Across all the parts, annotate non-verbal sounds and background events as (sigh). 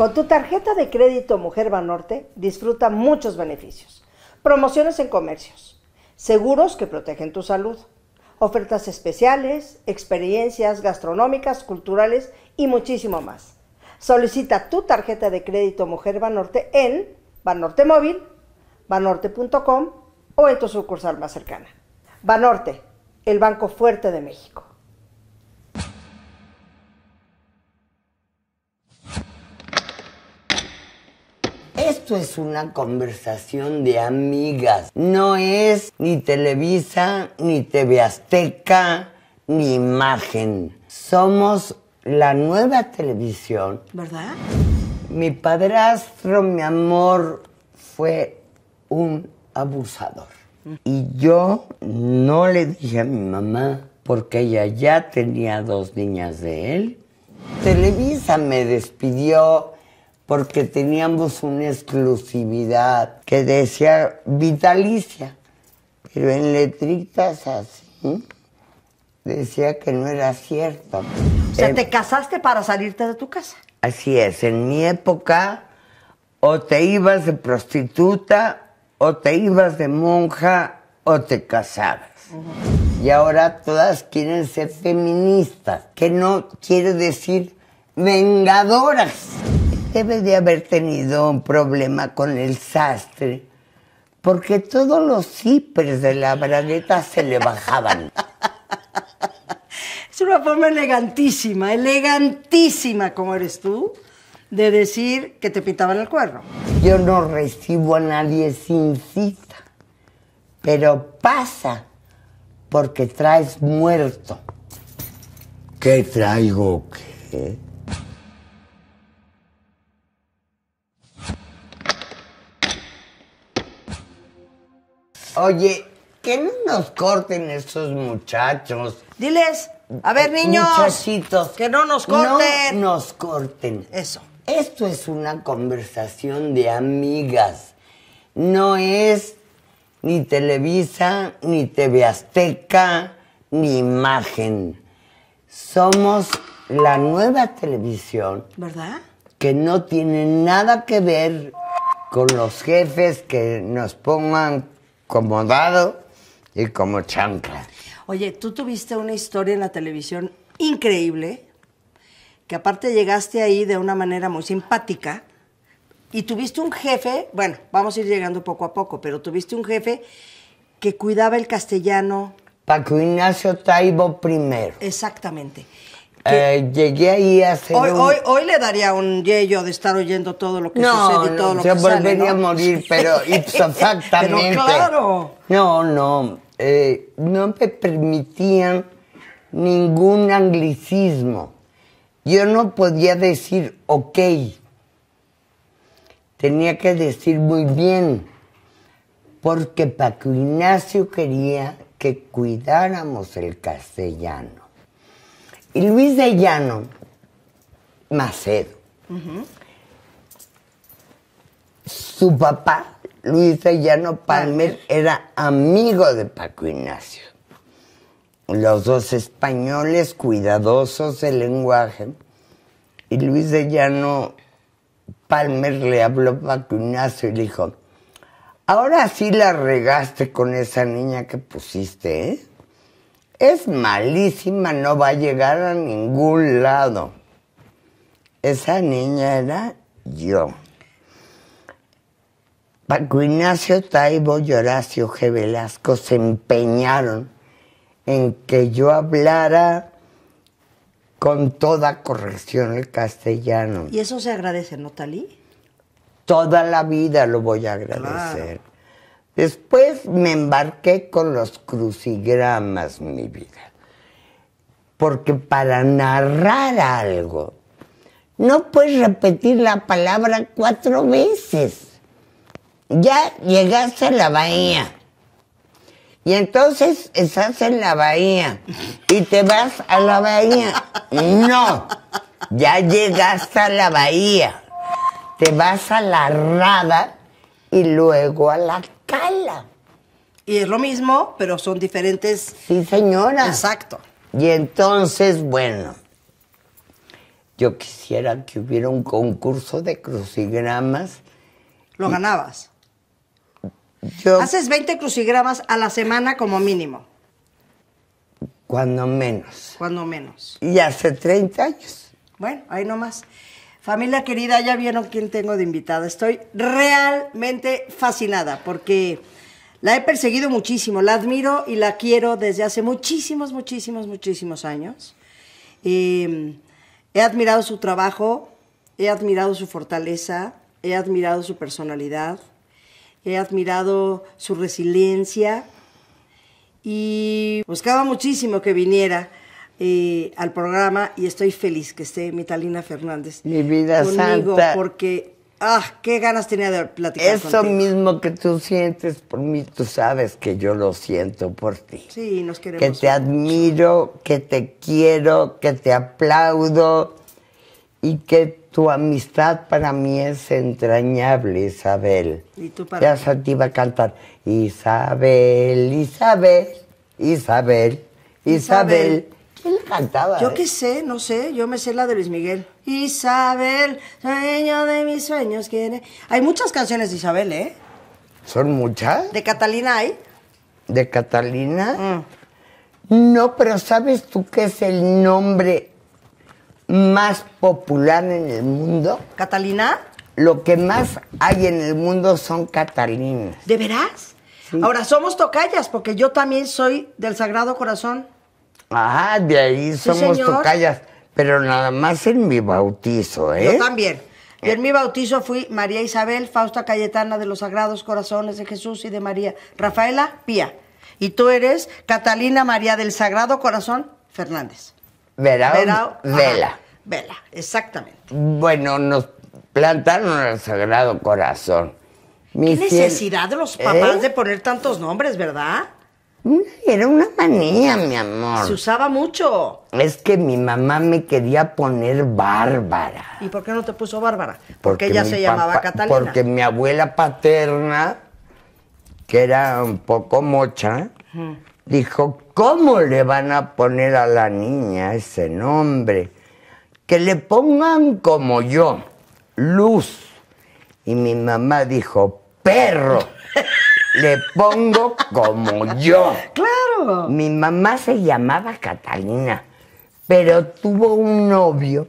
Con tu tarjeta de crédito Mujer Banorte disfruta muchos beneficios. Promociones en comercios, seguros que protegen tu salud, ofertas especiales, experiencias gastronómicas, culturales y muchísimo más. Solicita tu tarjeta de crédito Mujer Banorte en Banorte Móvil, banorte.com o en tu sucursal más cercana. Banorte, el Banco Fuerte de México. es una conversación de amigas. No es ni Televisa, ni TV Azteca, ni imagen. Somos la nueva televisión. ¿Verdad? Mi padrastro, mi amor, fue un abusador. Y yo no le dije a mi mamá, porque ella ya tenía dos niñas de él. Televisa me despidió porque teníamos una exclusividad que decía vitalicia, pero en letritas así decía que no era cierto. O sea, eh, te casaste para salirte de tu casa. Así es, en mi época o te ibas de prostituta o te ibas de monja o te casabas. Y ahora todas quieren ser feministas, que no quiere decir vengadoras debe de haber tenido un problema con el sastre, porque todos los cipres de la bragueta se le bajaban. Es una forma elegantísima, elegantísima como eres tú, de decir que te pitaban el cuerno. Yo no recibo a nadie sin cita, pero pasa porque traes muerto. ¿Qué traigo qué? Oye, que no nos corten esos muchachos. Diles, a ver, niños. Muchachitos. Que no nos corten. No nos corten. Eso. Esto es una conversación de amigas. No es ni Televisa, ni TV Azteca, ni Imagen. Somos la nueva televisión. ¿Verdad? Que no tiene nada que ver con los jefes que nos pongan como dado y como chancla. Oye, tú tuviste una historia en la televisión increíble, que aparte llegaste ahí de una manera muy simpática y tuviste un jefe, bueno, vamos a ir llegando poco a poco, pero tuviste un jefe que cuidaba el castellano. Paco Ignacio Taibo primero. Exactamente. Eh, llegué ahí hace. Hoy, hoy, le daría un yello de estar oyendo todo lo que sucede y todo lo que sale. No, volvería a morir, (laughs) pero (laughs) exactamente. claro. No, no. Eh, no me permitían ningún anglicismo. Yo no podía decir ok. Tenía que decir muy bien. Porque Paco Ignacio quería que cuidáramos el castellano. Y Luis de Llano Macedo, su papá, Luis de Llano Palmer, era amigo de Paco Ignacio. Los dos españoles cuidadosos del lenguaje. Y Luis de Llano Palmer le habló a Paco Ignacio y le dijo, ahora sí la regaste con esa niña que pusiste, ¿eh? es malísima, no va a llegar a ningún lado. Esa niña era yo. Paco Ignacio Taibo y Horacio G. Velasco se empeñaron en que yo hablara con toda corrección el castellano. Y eso se agradece, ¿no, Talí? Toda la vida lo voy a agradecer. Después me embarqué con los crucigramas, mi vida. Porque para narrar algo, no puedes repetir la palabra cuatro veces. Ya llegaste a la bahía. Y entonces estás en la bahía y te vas a la bahía. No, ya llegaste a la bahía. Te vas a la rada y luego a la y es lo mismo, pero son diferentes. Sí, señora. Exacto. Y entonces, bueno, yo quisiera que hubiera un concurso de crucigramas. ¿Lo ganabas? Haces 20 crucigramas a la semana como mínimo. Cuando menos. Cuando menos. Y hace 30 años. Bueno, ahí nomás. Familia querida, ya vieron quién tengo de invitada. Estoy realmente fascinada porque la he perseguido muchísimo, la admiro y la quiero desde hace muchísimos, muchísimos, muchísimos años. Em, he admirado su trabajo, he admirado su fortaleza, he admirado su personalidad, he admirado su resiliencia y buscaba muchísimo que viniera al programa y estoy feliz que esté Mitalina Fernández. Mi vida conmigo santa. Porque, ah, qué ganas tenía de platicar. Eso mismo que tú sientes por mí, tú sabes que yo lo siento por ti. Sí, nos queremos. Que te admiro, que te quiero, que te aplaudo y que tu amistad para mí es entrañable, Isabel. Y tú para Ya se iba a cantar. Isabel, Isabel, Isabel. Isabel ¿Quién cantaba? Yo eh? qué sé, no sé. Yo me sé la de Luis Miguel. Isabel, sueño de mis sueños. ¿quién Hay muchas canciones de Isabel, ¿eh? ¿Son muchas? ¿De Catalina hay? ¿De Catalina? Mm. No, pero ¿sabes tú qué es el nombre más popular en el mundo? ¿Catalina? Lo que más hay en el mundo son Catalinas. ¿De veras? Ahora, somos tocayas porque yo también soy del Sagrado Corazón. Ah, de ahí somos tocallas, Pero nada más en mi bautizo, ¿eh? Yo también. Yo en eh. mi bautizo fui María Isabel, Fausta Cayetana de los Sagrados Corazones de Jesús y de María. Rafaela Pía. Y tú eres Catalina María del Sagrado Corazón Fernández. Verao, Vela. Vela, exactamente. Bueno, nos plantaron el Sagrado Corazón. ¿Qué necesidad de los papás ¿Eh? de poner tantos nombres, verdad? Era una manía, mi amor. Se usaba mucho. Es que mi mamá me quería poner Bárbara. ¿Y por qué no te puso Bárbara? Porque, ella se llamaba Catalina. Porque mi abuela paterna, que era un poco mocha, dijo, ¿cómo le van a poner a la niña ese nombre? Que le pongan como yo, Luz. Y mi mamá dijo, perro. le pongo como yo. Claro. Mi mamá se llamaba Catalina, pero tuvo un novio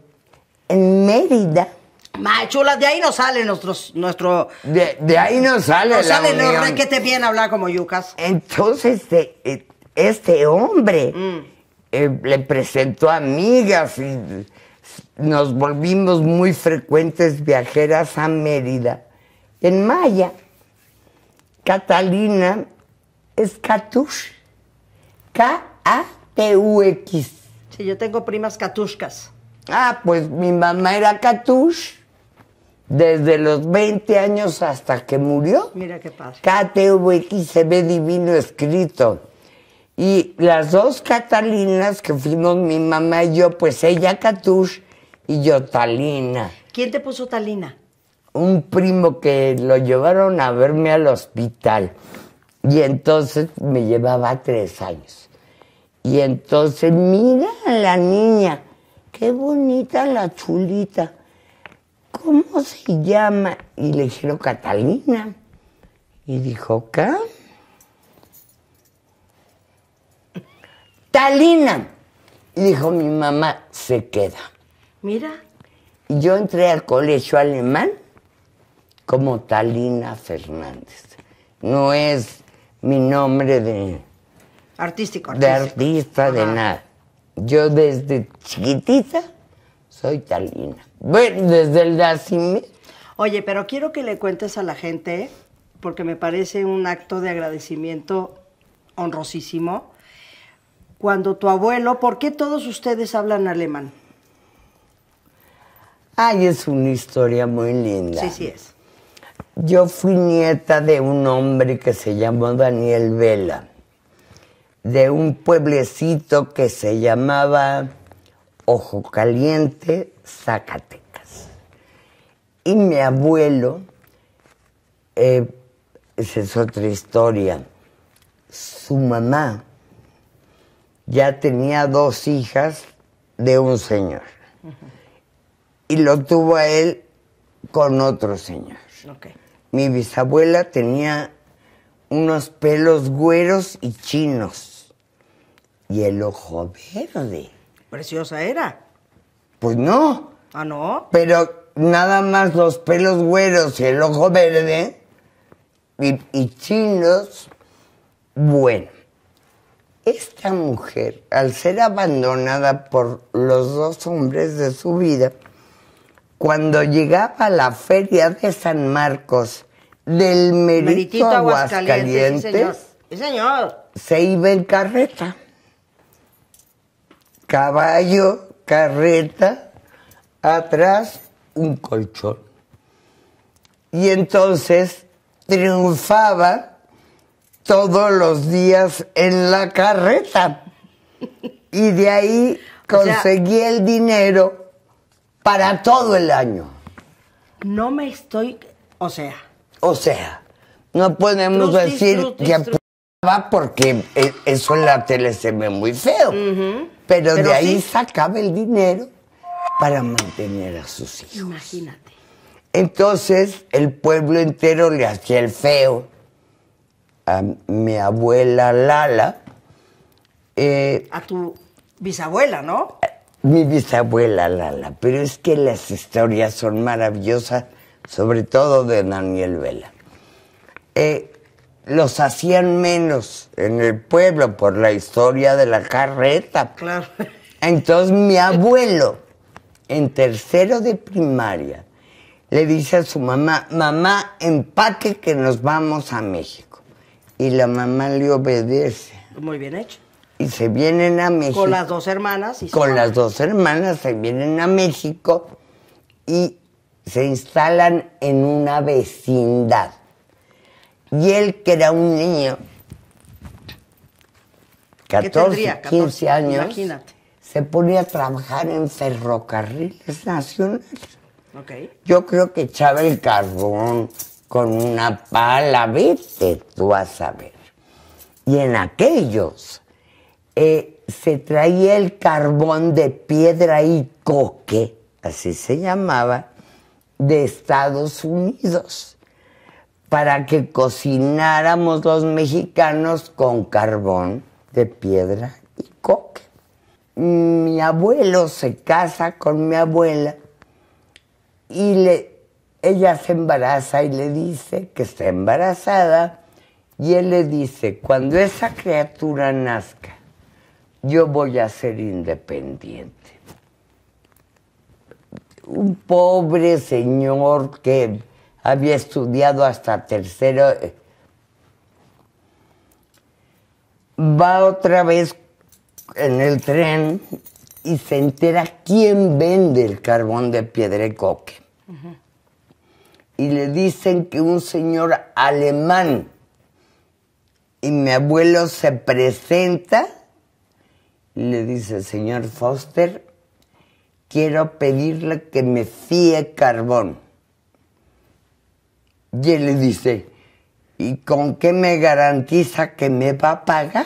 en Mérida. Ma, chula, de ahí no sale nuestros, nuestro... De, ahí no sale no sale el que te viene a hablar como yucas. Entonces, este, eh, este hombre mm. eh, le presentó amigas y nos volvimos muy frecuentes viajeras a Mérida. En Maya, Catalina es Katush. K-A-T-U-X. Sí, yo tengo primas Katushkas. Ah, pues mi mamá era Katush desde los 20 años hasta que murió. Mira qué padre. x se ve divino escrito. Y las dos Catalinas que fuimos mi mamá y yo, pues ella Katush y yo Talina. ¿Quién te puso Talina? Un primo que lo llevaron a verme al hospital. Y entonces me llevaba tres años. Y entonces, mira a la niña, qué bonita la chulita. ¿Cómo se llama? Y le dijeron Catalina. Y dijo, ¿qué? Talina. Y dijo, mi mamá se queda. Mira. Y yo entré al colegio alemán como Talina Fernández. No es mi nombre de... Artístico, De artista, de nada. Yo desde chiquitita soy talina. Bueno, desde el nacimiento. Oye, pero quiero que le cuentes a la gente, porque me parece un acto de agradecimiento honrosísimo, cuando tu abuelo, ¿por qué todos ustedes hablan alemán? Ay, es una historia muy linda. Sí, sí es. Yo fui nieta de un hombre que se llamó Daniel Vela, de un pueblecito que se llamaba Ojo Caliente, Zacatecas. Y mi abuelo, eh, esa es otra historia, su mamá ya tenía dos hijas de un señor. Y lo tuvo a él con otro señor. Mi bisabuela tenía unos pelos güeros y chinos y el ojo verde. Preciosa era. Pues no. Ah, no. Pero nada más los pelos güeros y el ojo verde y, chinos. Bueno, esta mujer, al ser abandonada por los dos hombres de su vida, cuando llegaba la feria de San Marcos del Merito, Aguascalientes, se iba en carreta. Caballo, carreta, atrás un colchón. Y entonces triunfaba todos los días en la carreta. (laughs) Y de ahí conseguía el dinero para todo el año. No me estoy. O sea. O sea, no podemos decir que va porque e, eso en la tele se ve muy feo. pero, de ahí sacaba el dinero para mantener a sus hijos. Imagínate. Entonces el pueblo entero le hacía el feo a mi abuela Lala. Eh, a tu bisabuela, ¿no? mi bisabuela Lala, pero es que las historias son maravillosas, sobre todo de Daniel Vela. Eh, los hacían menos en el pueblo por la historia de la carreta. Claro. Entonces mi abuelo, en tercero de primaria, le dice a su mamá, mamá, empaque que nos vamos a México. Y la mamá le obedece. Muy bien hecho y se vienen a México. Con las dos hermanas. con las dos hermanas se vienen a México y se instalan en una vecindad. Y él, que era un niño, 14, 15 años, se pone a trabajar en ferrocarriles nacionales. Yo creo que echaba el carbón con una pala, vete tú a saber. Y en aquellos eh, se traía el carbón de piedra y coque, así se llamaba, de Estados Unidos, para que cocináramos los mexicanos con carbón de piedra y coque. Mi abuelo se casa con mi abuela y le, ella se embaraza y le dice que está embarazada y él le dice, cuando esa criatura nazca, yo voy a ser independiente. Un pobre señor que había estudiado hasta tercero, eh, va otra vez en el tren y se entera quién vende el carbón de piedra Y le dicen que un señor alemán. Y mi abuelo se presenta le dice, señor Foster, quiero pedirle que me fíe carbón. Y él le dice, ¿y con qué me garantiza que me va a pagar?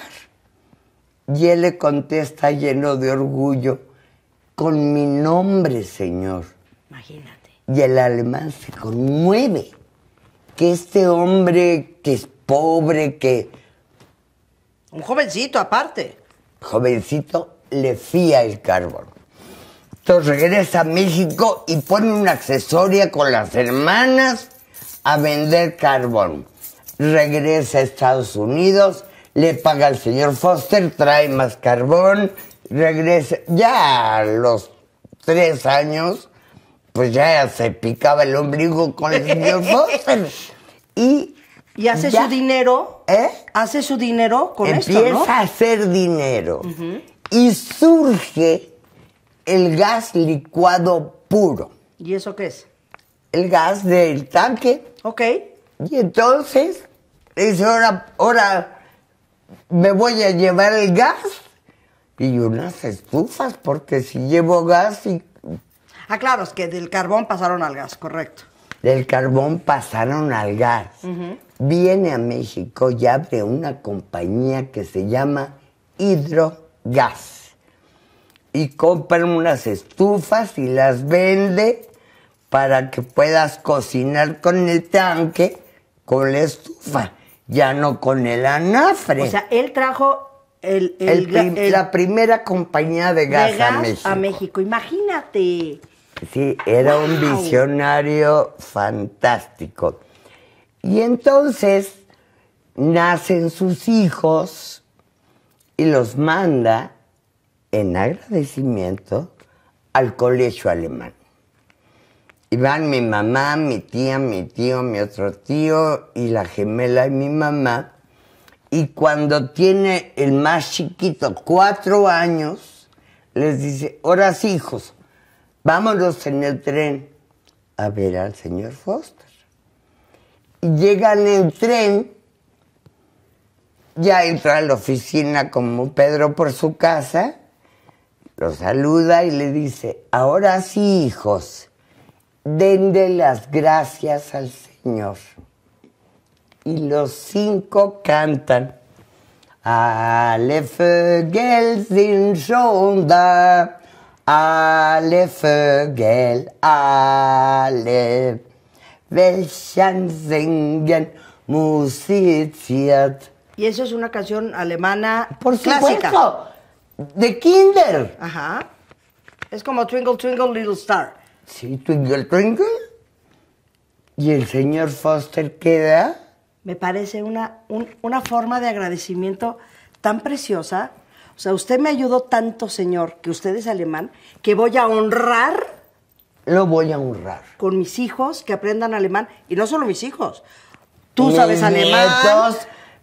Y él le contesta lleno de orgullo, con mi nombre, señor. Imagínate. Y el alemán se conmueve, que este hombre que es pobre, que... Un jovencito aparte jovencito, le fía el carbón. Entonces regresa a México y pone una accesoria con las hermanas a vender carbón. Regresa a Estados Unidos, le paga al señor Foster, trae más carbón, regresa. Ya a los tres años, pues ya se picaba el ombligo con el señor (laughs) Foster. Y y hace su dinero. ¿Eh? Hace su dinero con esto, ¿no? a hacer dinero. Y surge el gas licuado puro. ¿Y eso qué es? El gas del tanque. Ok. Y entonces, dice, ahora, ahora me voy a llevar el gas y unas estufas, porque si llevo gas y... Ah, claro, es que del carbón pasaron al gas, correcto. Del carbón pasaron al gas viene a México y abre una compañía que se llama Hidrogas. Y compra unas estufas y las vende para que puedas cocinar con el tanque, con la estufa, ya no con el anafre. O sea, él trajo el, la primera compañía de gas, a, México. Imagínate. Sí, era un visionario fantástico. Y entonces nacen sus hijos y los manda en agradecimiento al colegio alemán. Y van mi mamá, mi tía, mi tío, mi otro tío y la gemela y mi mamá. Y cuando tiene el más chiquito cuatro años, les dice, horas hijos, vámonos en el tren a ver al señor Foster. Llegan en el tren, ya entra a la oficina como Pedro por su casa, lo saluda y le dice, ahora sí, hijos, denle las gracias al Señor. Y los cinco cantan. Alle sin sind schon Ale, welchen singen musiziert. Y eso es una canción alemana Por supuesto, de Kinder. Ajá. Es como Twinkle Twinkle Little Star. Sí, Twinkle Twinkle. ¿Y el señor Foster queda? Me parece una, una forma de agradecimiento tan preciosa. O sea, usted me ayudó tanto, señor, que usted es alemán, que voy a honrar lo voy a honrar. Con mis hijos que aprendan alemán, y no solo mis hijos. Tú sabes alemán.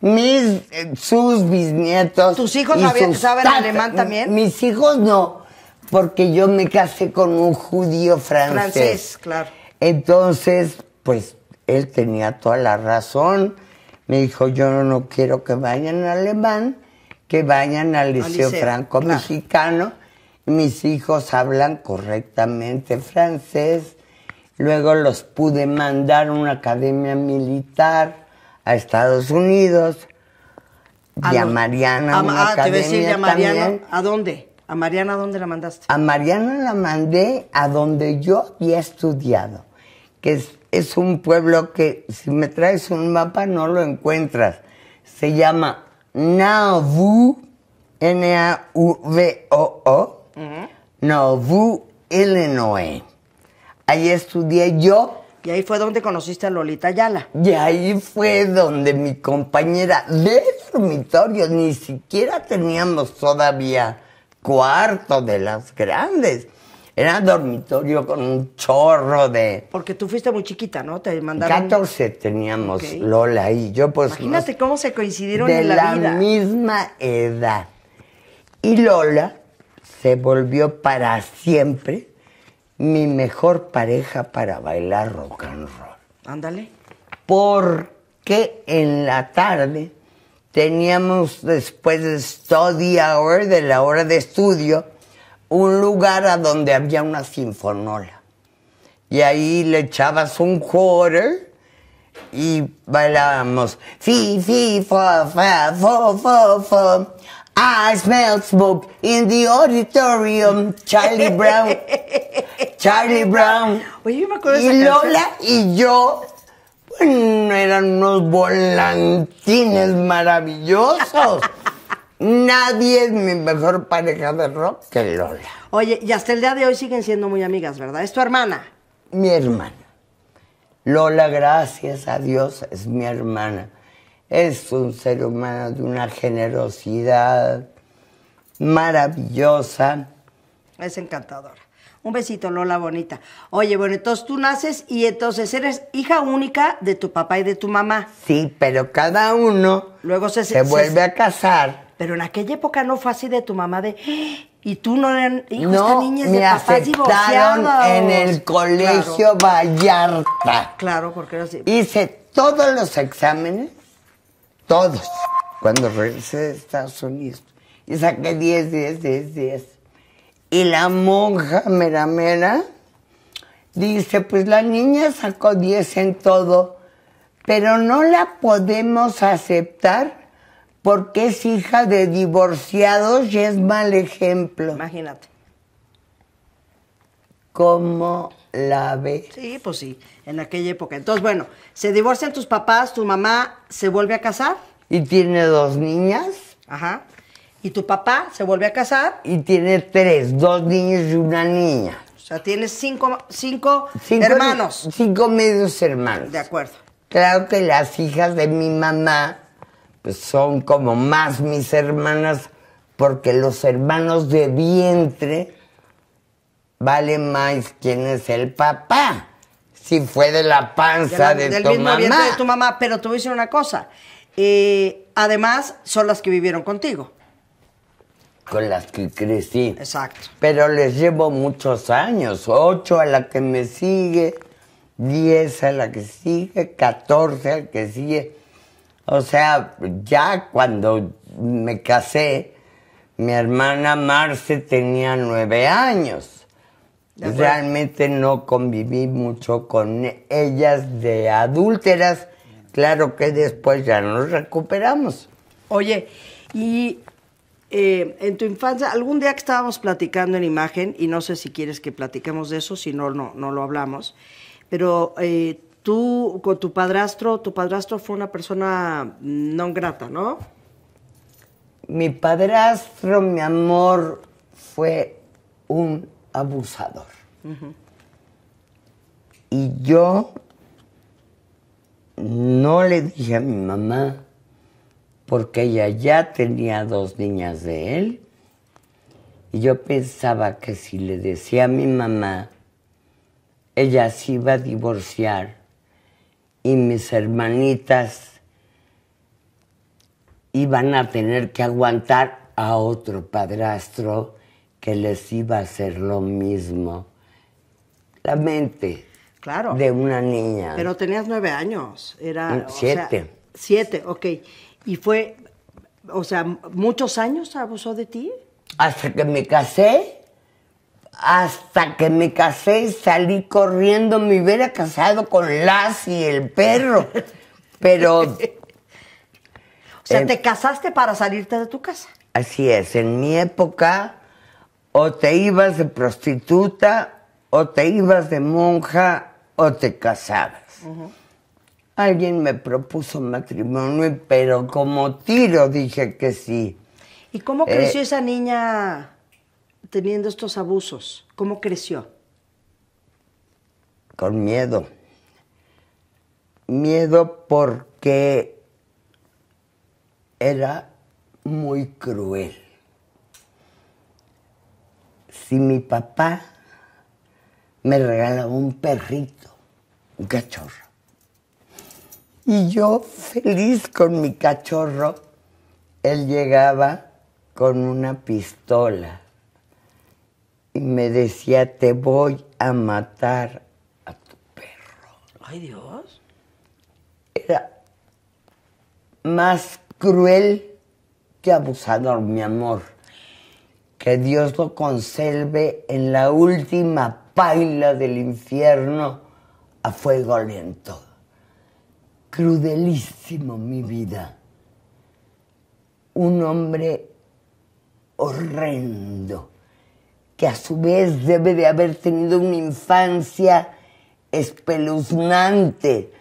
mis, sus bisnietos. ¿Tus hijos sabían, saben alemán también? Mis hijos no, porque yo me casé con un judío francés. claro. Entonces, pues él tenía toda la razón. Me dijo, yo no, quiero que vayan a alemán, que vayan al Liceo, Franco Mexicano. Mis hijos hablan correctamente francés. Luego los pude mandar a una academia militar a Estados Unidos. y a Mariana. A, una ah, academia a Mariana? ¿A dónde? ¿A Mariana dónde la mandaste? A Mariana la mandé a donde yo había estudiado, que es, un pueblo que si me traes un mapa no lo encuentras. Se llama Nauvoo, n a o o Nauvoo, Illinois. Ahí estudié yo. Y ahí fue donde conociste a Lolita Ayala. Y ahí fue donde mi compañera de dormitorio, ni siquiera teníamos todavía cuarto de las grandes. Era dormitorio con un chorro de... Porque tú fuiste muy chiquita, ¿no? Te mandaron... 14 teníamos Lola y yo, pues... Imagínate cómo se coincidieron en la, la misma edad. Y Lola se volvió para siempre mi mejor pareja para bailar rock and roll. Ándale. Porque en la tarde teníamos después de study hour, de la hora de estudio, un lugar a donde había una sinfonola. Y ahí le echabas un quarter y bailábamos. Fi, fi, fa, fa, fo, fo, fo. I smell smoke in the auditorium. Charlie Brown. (laughs) Charlie Brown. Oye, me acuerdo Y Lola y yo, bueno, eran unos volantines maravillosos. (laughs) Nadie es mi mejor pareja de rock que Lola. Oye, y hasta el día de hoy siguen siendo muy amigas, ¿verdad? Es tu hermana. Mi hermana. Lola, gracias a Dios, es mi hermana. Es un ser humano de una generosidad maravillosa. Es encantadora. Un besito, Lola bonita. Oye, bueno, entonces tú naces y entonces eres hija única de tu papá y de tu mamá. Sí, pero cada uno Luego se, se, vuelve a casar. Pero en aquella época no fue así de tu mamá de ¡Ah!", y tú no eran hijos de niñas de en el colegio Vallarta. Claro, porque era así. Hice todos los exámenes todos, cuando regresé de Estados Unidos. Y saqué 10, 10, 10, 10. Y la monja mera dice, pues la niña sacó 10 en todo, pero no la podemos aceptar porque es hija de divorciados y es mal ejemplo. Imagínate. ¿Cómo la ve? Sí, pues sí en aquella época. Entonces, bueno, se divorcian tus papás, tu mamá se vuelve a casar. Y tiene dos niñas. Ajá. Y tu papá se vuelve a casar. Y tiene tres, dos niños y una niña. O sea, tienes cinco, cinco, hermanos. Cinco medios hermanos. De acuerdo. Claro que las hijas de mi mamá pues, son como más mis hermanas porque los hermanos de vientre valen más quien es el papá si fue de la panza de, de tu mismo mamá. de tu mamá. Pero te voy una cosa. Eh, además, son las que vivieron contigo. Con las que crecí. Exacto. Pero les llevo muchos años. Ocho a la que me sigue, diez a la que sigue, catorce al que sigue. O sea, ya cuando me casé, mi hermana Marce tenía nueve años. Realmente no conviví mucho con ellas de adúlteras. Claro que después ya nos recuperamos. Oye, y eh, en tu infancia, algún día que estábamos platicando en imagen, y no sé si quieres que platiquemos de eso, si no, no, no lo hablamos, pero eh, tú con tu padrastro, tu padrastro fue una persona no grata, ¿no? Mi padrastro, mi amor, fue un abusador. Y yo no le dije a mi mamá, porque ella ya tenía dos niñas de él, y yo pensaba que si le decía a mi mamá, ella se iba a divorciar, y mis hermanitas iban a tener que aguantar a otro padrastro que les iba a hacer lo mismo. La mente claro. de una niña. Pero tenías nueve años, era... Siete. siete, ok. Y fue, o sea, muchos años abusó de ti. Hasta que me casé, hasta que me casé y salí corriendo, me hubiera casado con Lassie, el perro. (laughs) Pero... o sea, te casaste para salirte de tu casa. Así es, en mi época o te ibas de prostituta, o te ibas de monja, o te casabas. Alguien me propuso matrimonio, pero como tiro dije que sí. ¿Y cómo creció eh, esa niña teniendo estos abusos? ¿Cómo creció? Con miedo. Miedo porque era muy cruel si mi papá me regalaba un perrito, un cachorro. Y yo feliz con mi cachorro, él llegaba con una pistola y me decía, te voy a matar a tu perro. Ay Dios. Era más cruel que abusador, mi amor que Dios lo conserve en la última paila del infierno a fuego lento. Crudelísimo mi vida. Un hombre horrendo, que a su vez debe de haber tenido una infancia espeluznante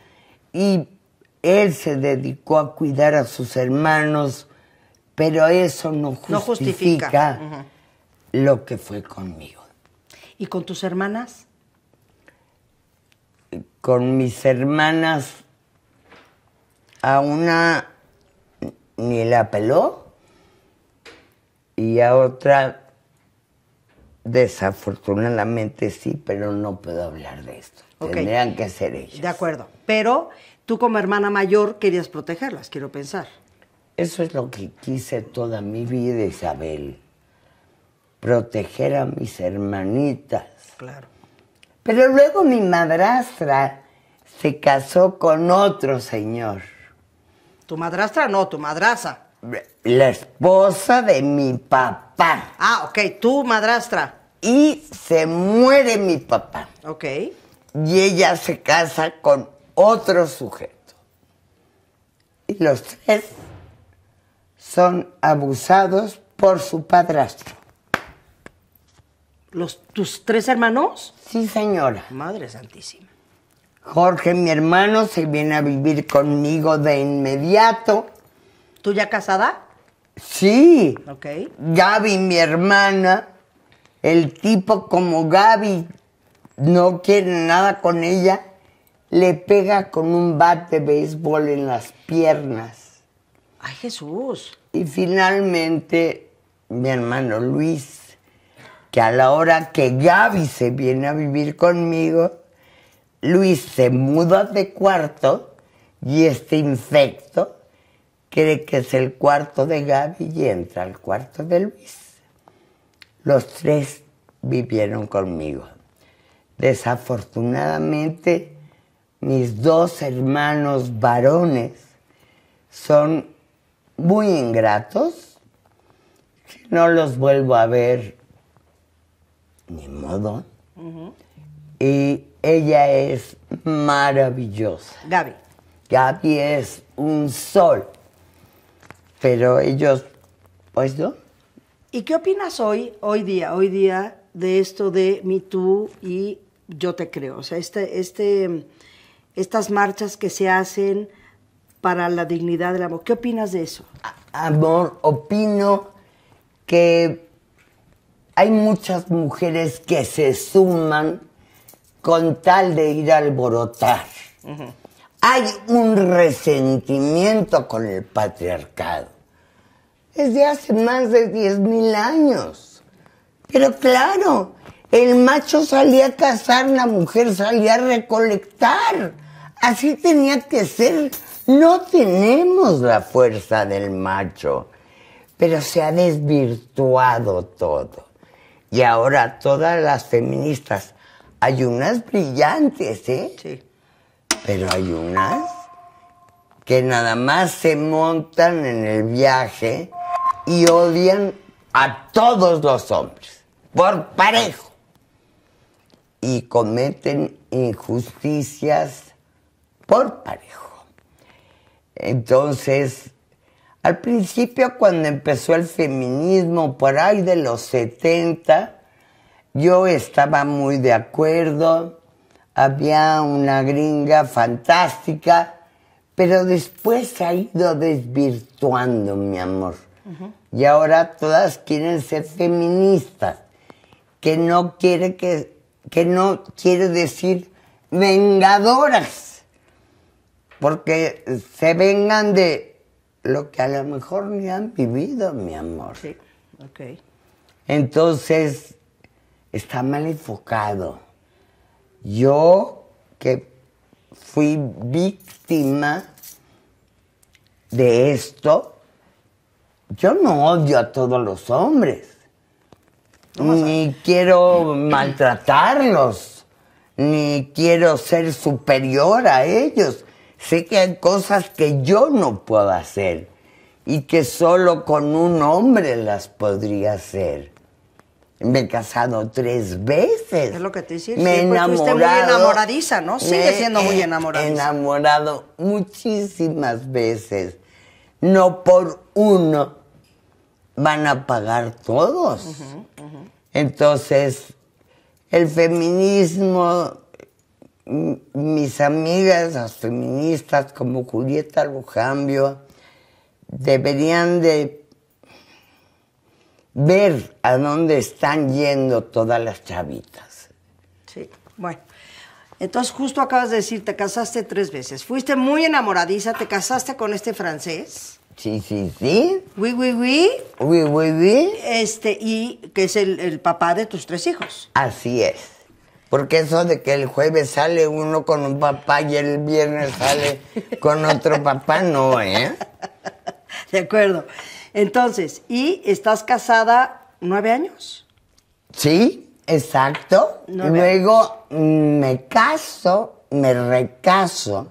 y él se dedicó a cuidar a sus hermanos pero eso no justifica, lo que fue conmigo. ¿Y con tus hermanas? Con mis hermanas, a una ni la peló y a otra desafortunadamente sí, pero no puedo hablar de esto. Tendrían que ser ellas. De acuerdo, pero tú como hermana mayor querías protegerlas, quiero pensar. Eso es lo que quise toda mi vida, Isabel. Proteger a mis hermanitas. Claro. Pero luego mi madrastra se casó con otro señor. Tu madrastra no, tu madraza. La esposa de mi papá. Ah, ok, tu madrastra. Y se muere mi papá. Ok. Y ella se casa con otro sujeto. Y los tres son abusados por su padrastro. ¿Los, ¿Tus tres hermanos? Sí, señora. Madre Santísima. Jorge, mi hermano, se viene a vivir conmigo de inmediato. ¿Tú ya casada? Sí. Ok. Gaby, mi hermana, el tipo como Gaby no quiere nada con ella, le pega con un bate de béisbol en las piernas. Ay, Jesús. Y finalmente mi hermano Luis, que a la hora que Gaby se viene a vivir conmigo, Luis se muda de cuarto y este infecto cree que es el cuarto de Gaby y entra al cuarto de Luis. Los tres vivieron conmigo. Desafortunadamente, mis dos hermanos varones son muy ingratos. no los vuelvo a ver, ni modo. Y ella es maravillosa. Gaby. Gaby es un sol. Pero ellos, pues yo. ¿Y qué opinas hoy, hoy día, hoy día, de esto de Me tú y Yo Te Creo? O sea, este, este, estas marchas que se hacen para la dignidad del amor. ¿Qué opinas de eso? Amor, opino que hay muchas mujeres que se suman con tal de ir a alborotar. Hay un resentimiento con el patriarcado es de hace más de 10.000 años. Pero claro, el macho salía a cazar, la mujer salía a recolectar. Así tenía que ser no tenemos la fuerza del macho, pero se ha desvirtuado todo. Y ahora todas las feministas, hay unas brillantes, ¿eh? Sí. Pero hay unas que nada más se montan en el viaje y odian a todos los hombres, por parejo. Y cometen injusticias por parejo. Entonces, al principio cuando empezó el feminismo por ahí de los 70, yo estaba muy de acuerdo, había una gringa fantástica, pero después se ha ido desvirtuando, mi amor. Y ahora todas quieren ser feministas, que no quiere que, que no quiere decir vengadoras porque se vengan de lo que a lo mejor ni han vivido, mi amor. Sí, ok. Entonces, está mal enfocado. Yo, que fui víctima de esto, yo no odio a todos los hombres, ni quiero maltratarlos, ni quiero ser superior a ellos. Sé que hay cosas que yo no puedo hacer y que solo con un hombre las podría hacer. Me he casado tres veces. Es lo que te hiciste. Me he pues, enamorado. muy enamoradiza, ¿no? Sigue siendo muy enamorada. Me he enamorado muchísimas veces. No por uno van a pagar todos. Entonces, el feminismo mis amigas, las feministas como Julieta Lujambio, deberían de ver a dónde están yendo todas las chavitas. Sí, bueno. Entonces justo acabas de decir, te casaste tres veces. Fuiste muy enamoradiza, te casaste con este francés. Sí, sí, sí. Oui, oui, oui. Oui, oui, oui. Este, y que es el papá de tus tres hijos. Así es. Porque eso de que el jueves sale uno con un papá y el viernes sale con otro papá, no, ¿eh? De acuerdo. Entonces, ¿y estás casada nueve años? Sí, exacto. Luego me caso, me recaso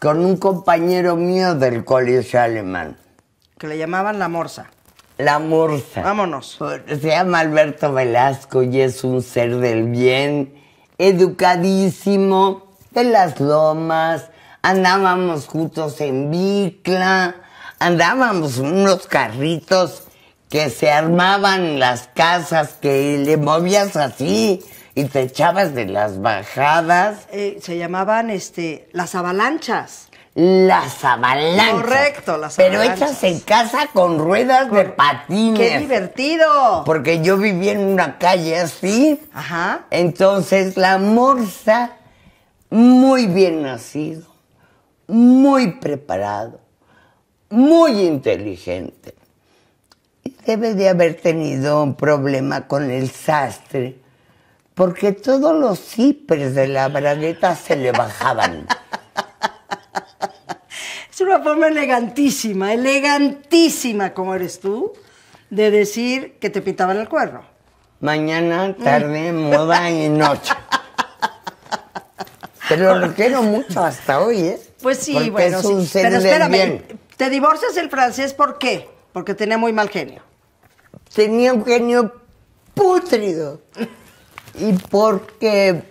con un compañero mío del colegio alemán. Que le llamaban la morsa. La morsa. Vámonos. Se llama Alberto Velasco y es un ser del bien, educadísimo, de las lomas. Andábamos juntos en Bicla, andábamos unos carritos que se armaban las casas, que le movías así y te echabas de las bajadas. Eh, se llamaban este, las avalanchas las avalanchas. Correcto, las Pero hechas en casa con ruedas de patines. ¡Qué divertido! Porque yo vivía en una calle así. Ajá. Entonces la morsa, muy bien nacido, muy preparado, muy inteligente. Debe de haber tenido un problema con el sastre, porque todos los cipres de la bragueta se le bajaban. (laughs) una forma elegantísima, elegantísima como eres tú, de decir que te pitaban el cuerno. Mañana, tarde, mm. moda y noche. Pero lo quiero mucho hasta hoy, ¿eh? Pues sí, bueno, sí. Pero espérame, ¿te divorcias el francés por qué? Porque tenía muy mal genio. Tenía un genio pútrido. Y porque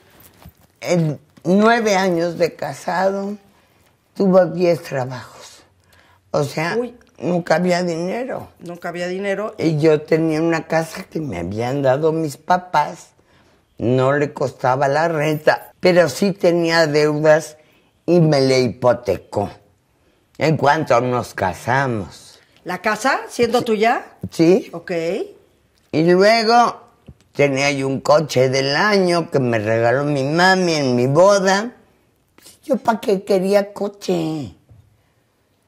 en nueve años de casado, tuvo 10 trabajos. O sea, nunca había dinero. Nunca había dinero. Y yo tenía una casa que me habían dado mis papás. No le costaba la renta, pero sí tenía deudas y me le hipotecó. En cuanto nos casamos. ¿La casa siendo tuya? Sí. Ok. Y luego tenía yo un coche del año que me regaló mi mami en mi boda. Yo para qué quería coche.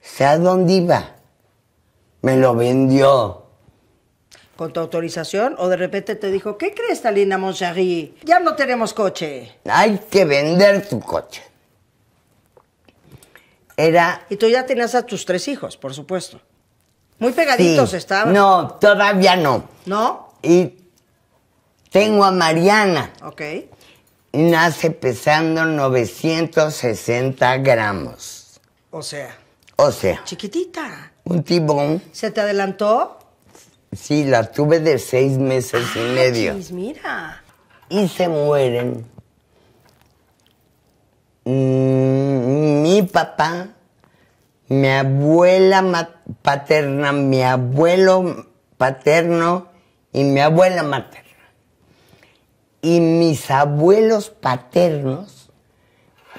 ¿Se a dónde iba. Me lo vendió. ¿Con tu autorización? ¿O de repente te dijo, ¿qué crees, Talina montserrat. Ya no tenemos coche. Hay que vender tu coche. Era... Y tú ya tenías a tus tres hijos, por supuesto. Muy pegaditos estaban. No, todavía no. ¿No? Y tengo a Mariana. Ok nace pesando 960 gramos. O sea. O sea. Chiquitita. Un tibón. ¿Se te adelantó? Sí, la tuve de seis meses y ah, medio. mira. Y se mueren. Mm, mi papá, mi abuela paterna, mi abuelo paterno y mi abuela materna y mis abuelos paternos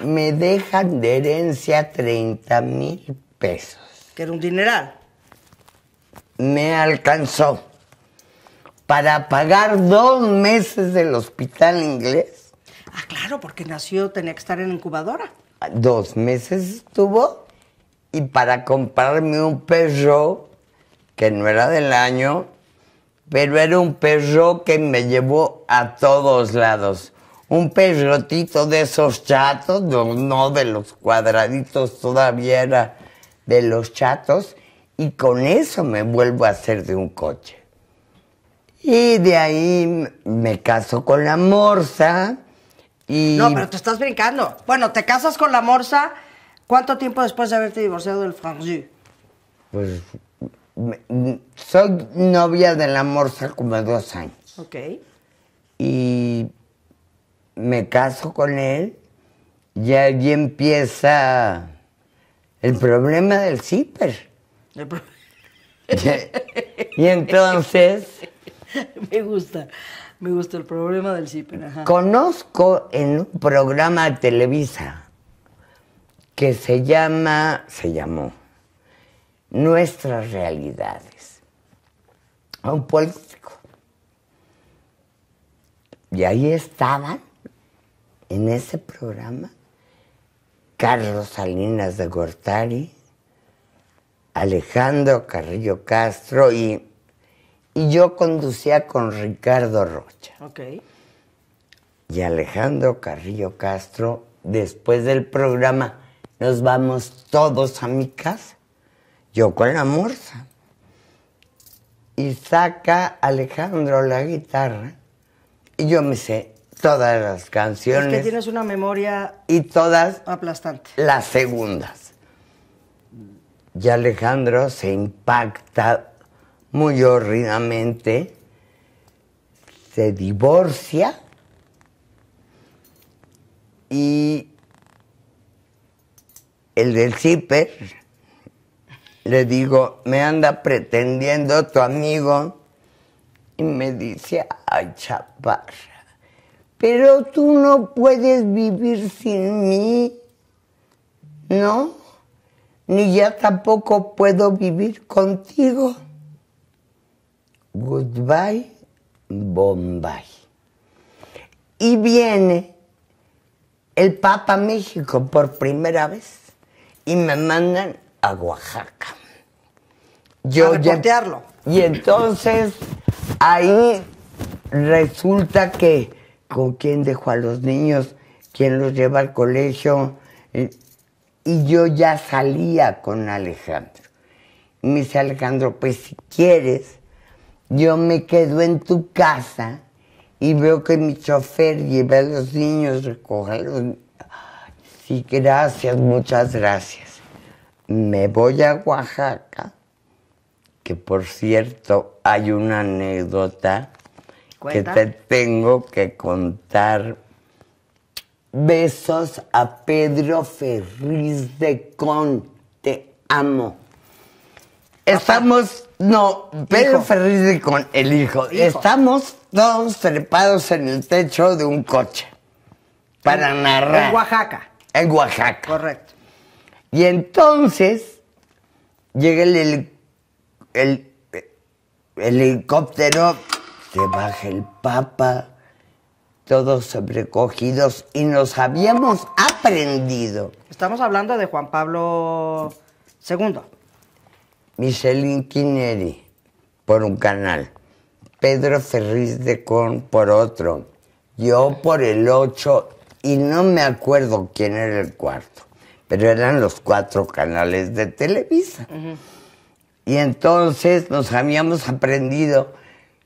me dejan de herencia 30 mil pesos. Que era un dineral. Me alcanzó para pagar dos meses del hospital inglés. Ah, claro, porque nació, tenía que estar en incubadora. Dos meses estuvo y para comprarme un perro que no era del año pero era un perro que me llevó a todos lados. Un perrotito de esos chatos, no, de los cuadraditos, todavía era de los chatos, y con eso me vuelvo a hacer de un coche. Y de ahí me caso con la morsa y... No, pero te estás brincando. Bueno, te casas con la morsa, ¿cuánto tiempo después de haberte divorciado del Franju? Pues soy novia del amor hace como dos años. Ok. Y me caso con él y allí empieza el problema del zipper y entonces... (laughs) Me gusta, me gusta el problema del zipper Conozco en un programa de Televisa que se llama, se llamó, nuestras realidades a un político. Y ahí estaban, en ese programa, Carlos Salinas de Gortari, Alejandro Carrillo Castro y, yo conducía con Ricardo Rocha. Y Alejandro Carrillo Castro, después del programa, nos vamos todos a mi casa yo con la morsa. Y saca Alejandro la guitarra y yo me sé todas las canciones. Es que tienes una memoria y todas aplastante. Las segundas. Y Alejandro se impacta muy horridamente. se divorcia y el del zipper le digo, me anda pretendiendo tu amigo. Y me dice, ay, chaparra, pero tú no puedes vivir sin mí, ¿no? Ni ya tampoco puedo vivir contigo. Goodbye, Bombay. Y viene el Papa México por primera vez y me mandan a Oaxaca. Yo a y entonces ahí resulta que con quién dejó a los niños, quién los lleva al colegio. Eh, y yo ya salía con Alejandro. Y me dice Alejandro, pues si quieres, yo me quedo en tu casa y veo que mi chofer lleva a los niños, recoge a los niños. Sí, gracias, muchas gracias me voy a Oaxaca, que por cierto hay una anécdota que te tengo que contar. Besos a Pedro Ferriz de Con, te amo. Estamos, no, Pedro Ferriz de Con, el hijo. hijo. Estamos todos trepados en el techo de un coche para narrar. En Oaxaca. En Oaxaca. Correcto. Y entonces llega el, helicóptero, se baja el Papa, todos sobrecogidos y nos habíamos aprendido. Estamos hablando de Juan Pablo II. Michelin Quineri, por un canal. Pedro Ferriz de Con, por otro. Yo por el 8 y no me acuerdo quién era el cuarto pero eran los cuatro canales de Televisa. Y entonces nos habíamos aprendido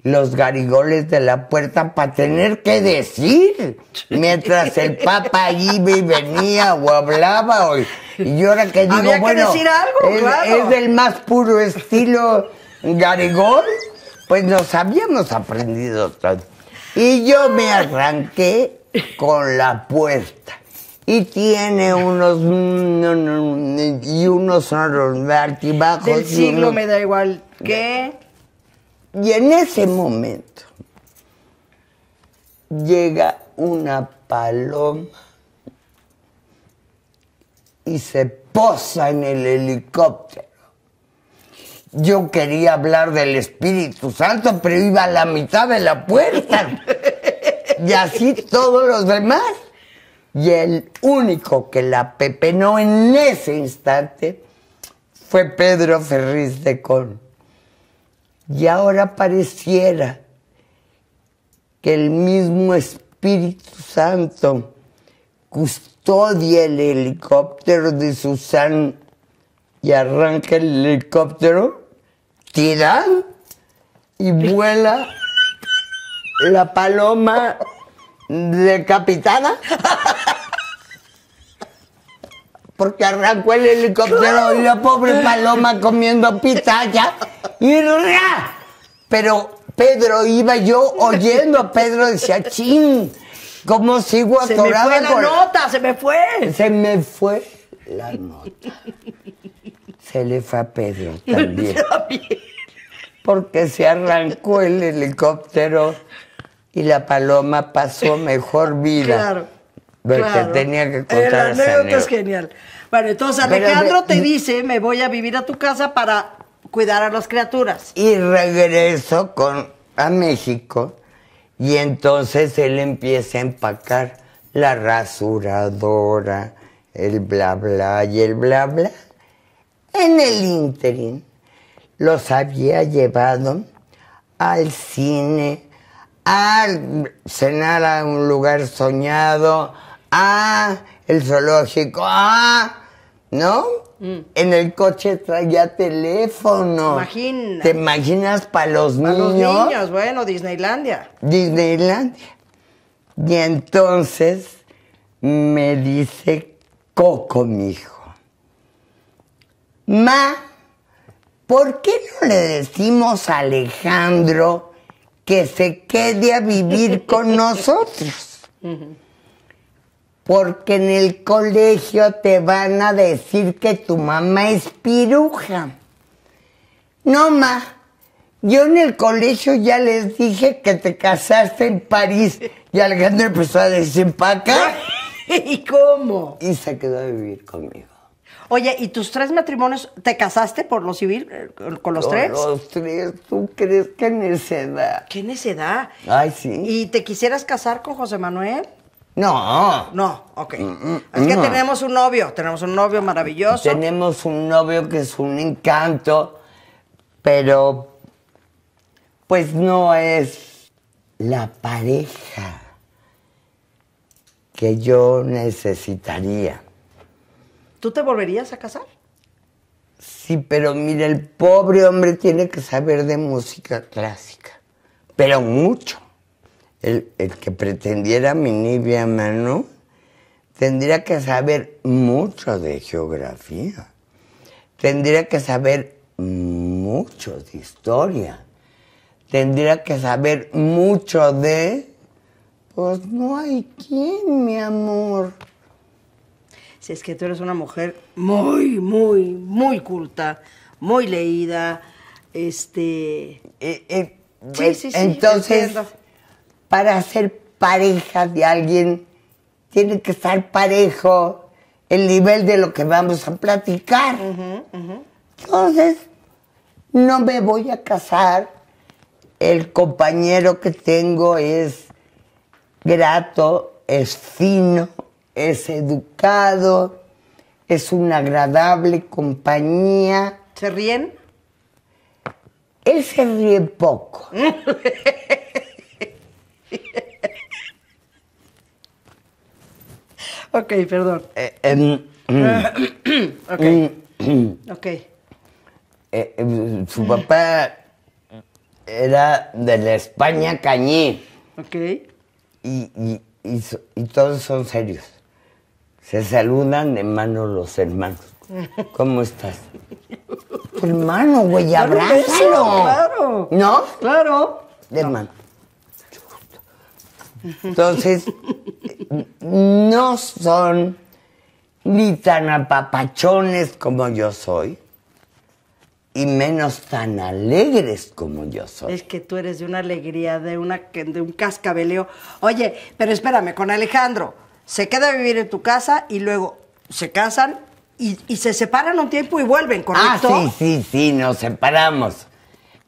los garigoles de la puerta para tener que decir mientras el papa iba y venía o hablaba. y yo era que digo, bueno, decir algo, es, es del más puro estilo garigol, pues nos habíamos aprendido todo. Y yo me arranqué con la puerta y tiene unos mm, y unos altibajos. Del siglo me da igual qué Y en ese momento llega una paloma y se posa en el helicóptero. Yo quería hablar del Espíritu Santo, pero iba a la mitad de la puerta. (laughs) y así todos los demás. Y el único que la pepenó en ese instante fue Pedro Ferriz de Con. Y ahora pareciera que el mismo Espíritu Santo custodia el helicóptero de Susan y arranca el helicóptero, tira y vuela la paloma decapitada. Porque arrancó el helicóptero y la pobre paloma comiendo pitaya. Y Pero Pedro iba yo oyendo a Pedro, decía, ching ¿cómo sigo atorada? Se me fue la nota, se me fue. Se me fue la nota. Se le fue a Pedro (laughs) también. Porque se arrancó el helicóptero y la paloma pasó (laughs) mejor vida. claro. Porque tenía que contar eh, La anécdota es genial. Bueno, entonces Alejandro te dice, me voy a vivir a tu casa para cuidar a las criaturas. Y regreso con, a México y entonces él empieza a empacar la rasuradora, el bla bla y el bla bla. En el ínterin los había llevado al cine, a cenar a un lugar soñado, a el zoológico, Ah, ¿No? Mm. En el coche traía teléfono. ¿Te imaginas para los niños? Para los niños, bueno, Disneylandia. Disneylandia. Y entonces me dice Coco, mi hijo. Ma, ¿por qué no le decimos a Alejandro que se quede a vivir con (laughs) nosotros. Porque en el colegio te van a decir que tu mamá es piruja. No, ma. Yo en el colegio ya les dije que te casaste en París. Y Alejandro empezó a decir, paca. (laughs) ¿Y cómo? Y se quedó a vivir conmigo. Oye, ¿y tus tres matrimonios, te casaste por lo civil eh, con los tres? Con los tres, ¿tú crees que necedad? ¿Qué necedad? Ay, sí. ¿Y te quisieras casar con José Manuel? No. No, ok. Mm, mm, es que mm. tenemos un novio, tenemos un novio maravilloso. Tenemos un novio que es un encanto, pero pues no es la pareja que yo necesitaría. ¿Tú te volverías a casar? Sí, pero mira, el pobre hombre tiene que saber de música clásica, pero mucho. El, que pretendiera mi nibia mano tendría que saber mucho de geografía, tendría que saber mucho de historia, tendría que saber mucho de... Pues no hay quien, mi amor si es que tú eres una mujer muy, muy, muy culta, muy leída, este... Eh, eh, sí, sí, sí, entonces, para ser pareja de alguien, tiene que estar parejo el nivel de lo que vamos a platicar. Entonces, no me voy a casar. El compañero que tengo es grato, es fino, es educado, es una agradable compañía. ¿Se ríen? Él se ríe poco. ok, perdón. Eh, em, mm, (coughs) ok. Mm, mm. Eh, em, su papá era de la España Cañí. Ok. y todos son serios. Se saludan de mano los hermanos. ¿Cómo estás? hermano, güey, abrázalo. Claro. ¿No? Claro. De Entonces, no son ni tan apapachones como yo soy y menos tan alegres como yo soy. Es que tú eres de una alegría, de, una, de un cascabeleo. Oye, pero espérame, con Alejandro se queda a vivir en tu casa y luego se casan y, se separan un tiempo y vuelven, ¿correcto? Ah, sí, sí, sí, nos separamos.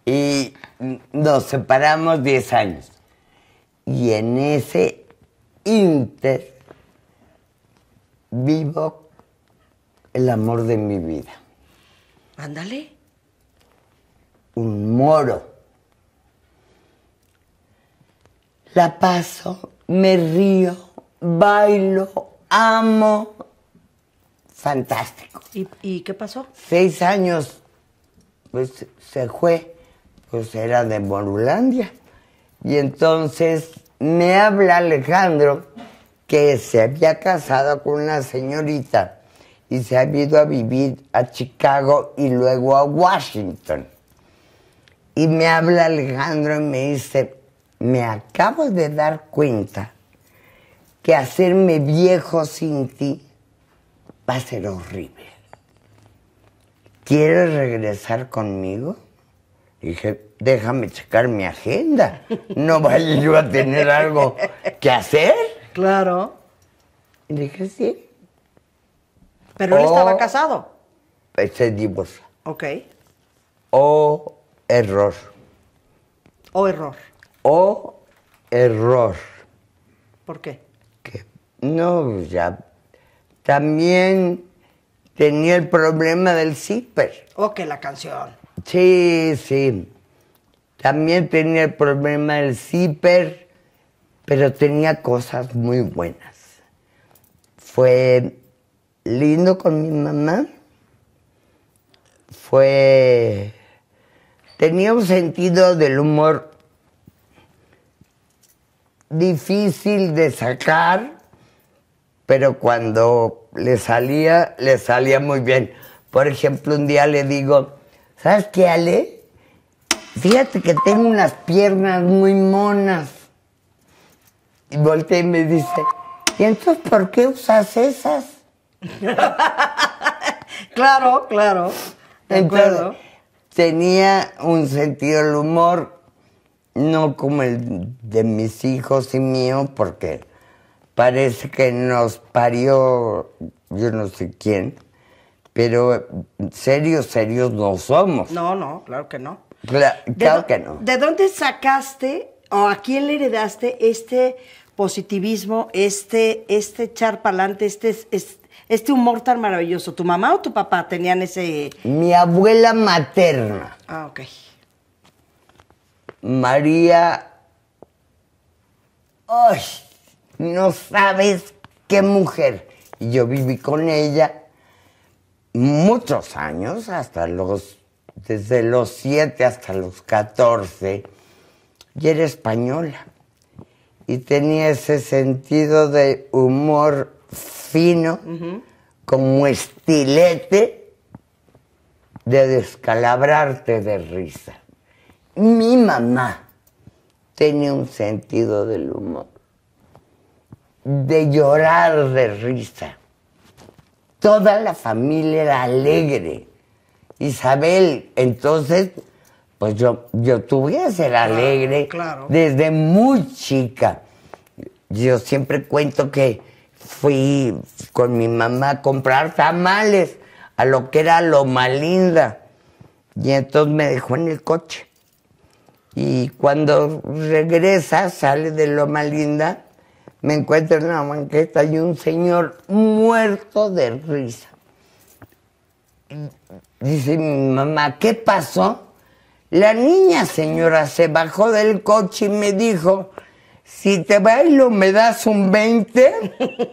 Y nos separamos 10 años. Y en ese inter vivo el amor de mi vida. Ándale. Un moro. La paso, me río bailo, amo. Fantástico. ¿Y, qué pasó? Seis años, pues se fue, pues era de Morulandia. Y entonces me habla Alejandro que se había casado con una señorita y se ha ido a vivir a Chicago y luego a Washington. Y me habla Alejandro y me dice, me acabo de dar cuenta que hacerme viejo sin ti va a ser horrible. ¿Quieres regresar conmigo? Dije, déjame checar mi agenda. No vaya yo a tener algo que hacer. Claro. Y dije, sí. Pero él estaba casado. Se divorció. Ok. O error. O error. O error. ¿Por qué? No, ya. también tenía el problema del zipper. Ok, la canción. Sí, sí. También tenía el problema del zipper, pero tenía cosas muy buenas. Fue lindo con mi mamá. Fue. Tenía un sentido del humor difícil de sacar pero cuando le salía, le salía muy bien. Por ejemplo, un día le digo, ¿sabes qué, Ale? Fíjate que tengo unas piernas muy monas. Y volteé y me dice, ¿y entonces por qué usas esas? (laughs) claro, claro. entonces, Tenía un sentido del humor, no como el de mis hijos y mío, porque parece que nos parió yo no sé quién, pero serios, serios no somos. No, no, claro que no. claro que no. ¿De dónde sacaste o a quién le heredaste este positivismo, este, este echar este, este, humor tan maravilloso? ¿Tu mamá o tu papá tenían ese...? Mi abuela materna. Ah, ok. María... ¡Ay! no sabes qué mujer. Y yo viví con ella muchos años, hasta los, desde los 7 hasta los 14, y era española. Y tenía ese sentido de humor fino, como estilete de descalabrarte de risa. Mi mamá tenía un sentido del humor de llorar de risa. Toda la familia era alegre. Isabel, entonces, pues yo, yo tuve que ser alegre desde muy chica. Yo siempre cuento que fui con mi mamá a comprar tamales a lo que era Loma Linda. Y entonces me dejó en el coche. Y cuando regresa, sale de Loma Linda, me encuentro en la banqueta y un señor muerto de risa. Dice mamá, ¿qué pasó? La niña señora se bajó del coche y me dijo, si te bailo me das un 20. (laughs)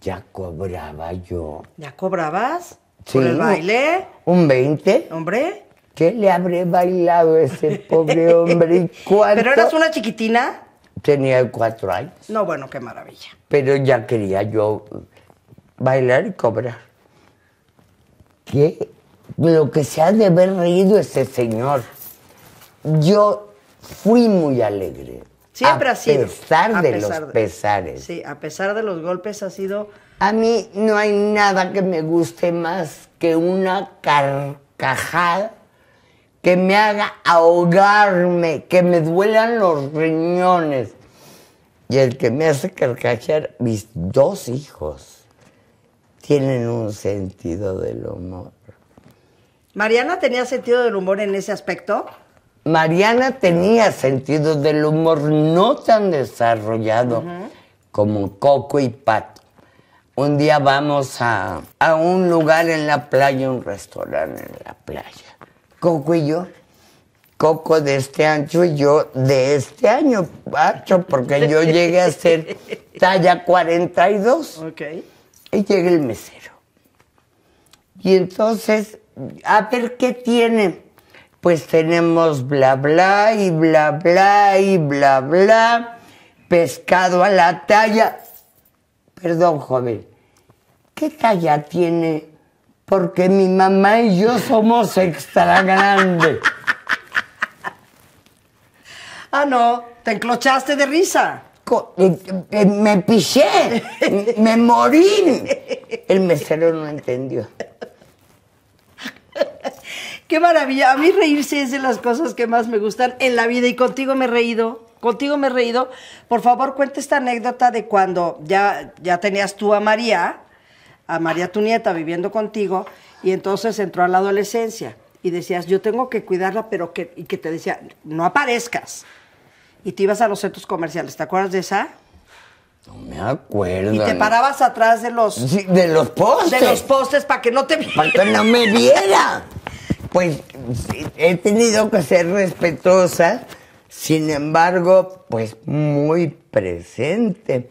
ya cobraba yo. ¿Ya cobrabas? Sí, ¿Por el baile? ¿Un 20? ¿Hombre? ¿Qué le habré bailado a ese pobre hombre? ¿Y (laughs) cuánto? ¿Pero eras una chiquitina? tenía cuatro años. No, bueno, qué maravilla. Pero ya quería yo bailar y cobrar. ¿Qué? Lo que se ha de haber reído este señor. Yo fui muy alegre. Siempre ha sido. a pesar de los pesares. Sí, a pesar de los golpes ha sido... A mí no hay nada que me guste más que una carcajada que me haga ahogarme, que me duelan los riñones. Y el que me hace carcajear, mis dos hijos tienen un sentido del humor. ¿Mariana tenía sentido del humor en ese aspecto? Mariana tenía sentido del humor no tan desarrollado como Coco y Pato. Un día vamos a un lugar en la playa, un restaurante en la playa yo. Coco de este ancho y yo de este año, ancho, porque yo llegué a ser talla 42. Ok. Y llega el mesero. Y entonces, a ver qué tiene. Pues tenemos bla bla y bla bla y bla bla, pescado a la talla. Perdón, joven, ¿qué talla tiene porque mi mamá y yo somos extra grandes. ah, no, te enclochaste de risa. Eh, eh, me piché, me morí. El mesero no entendió. Qué maravilla. A mí reírse es de las cosas que más me gustan en la vida y contigo me he reído. Contigo me he reído. Por favor, cuenta esta anécdota de cuando ya, ya tenías tú a María a María tu nieta viviendo contigo y entonces entró a la adolescencia y decías, yo tengo que cuidarla, pero que, y que te decía, no aparezcas. Y te ibas a los centros comerciales, ¿te acuerdas de esa? No me acuerdo. Y te parabas atrás de los... de los postes. De los postes para que no te viera. Para que no me viera. Pues he tenido que ser respetuosa, sin embargo, pues muy presente.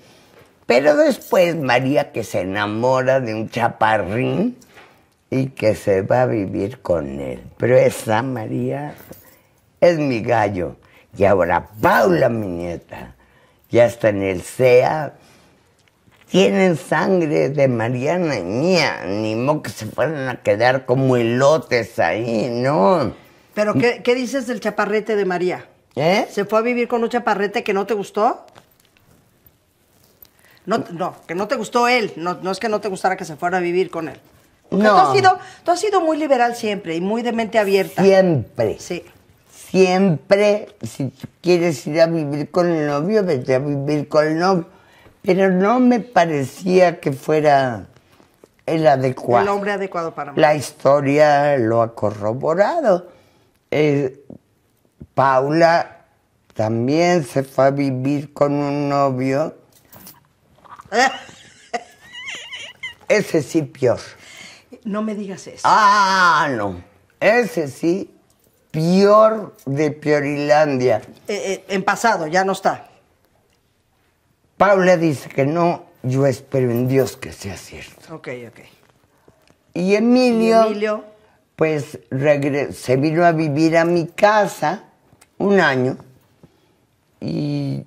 Pero después María que se enamora de un chaparrín y que se va a vivir con él. Pero esa María es mi gallo. Y ahora Paula, mi nieta, ya está en el SEA. Tienen sangre de Mariana y mía. Ni modo que se fueran a quedar como elotes ahí, ¿no? Pero, ¿qué, qué dices del chaparrete de María? ¿Eh? ¿Se fue a vivir con un chaparrete que no te gustó? No, que no te gustó él. No, es que no te gustara que se fuera a vivir con él. no. Tú has, sido, tú has sido muy liberal siempre y muy de mente abierta. Siempre. Sí. Siempre, si quieres ir a vivir con el novio, vete a vivir con el novio. Pero no me parecía que fuera el adecuado. El hombre adecuado para mí. La historia lo ha corroborado. Eh, Paula también se fue a vivir con un novio (laughs) Ese sí, peor. No me digas eso. Ah, no. Ese sí, peor de Piorilandia. Eh, eh, en pasado, ya no está. Paula dice que no, yo espero en Dios que sea cierto. Ok, ok. Y Emilio, ¿Y Emilio? pues se vino a vivir a mi casa un año y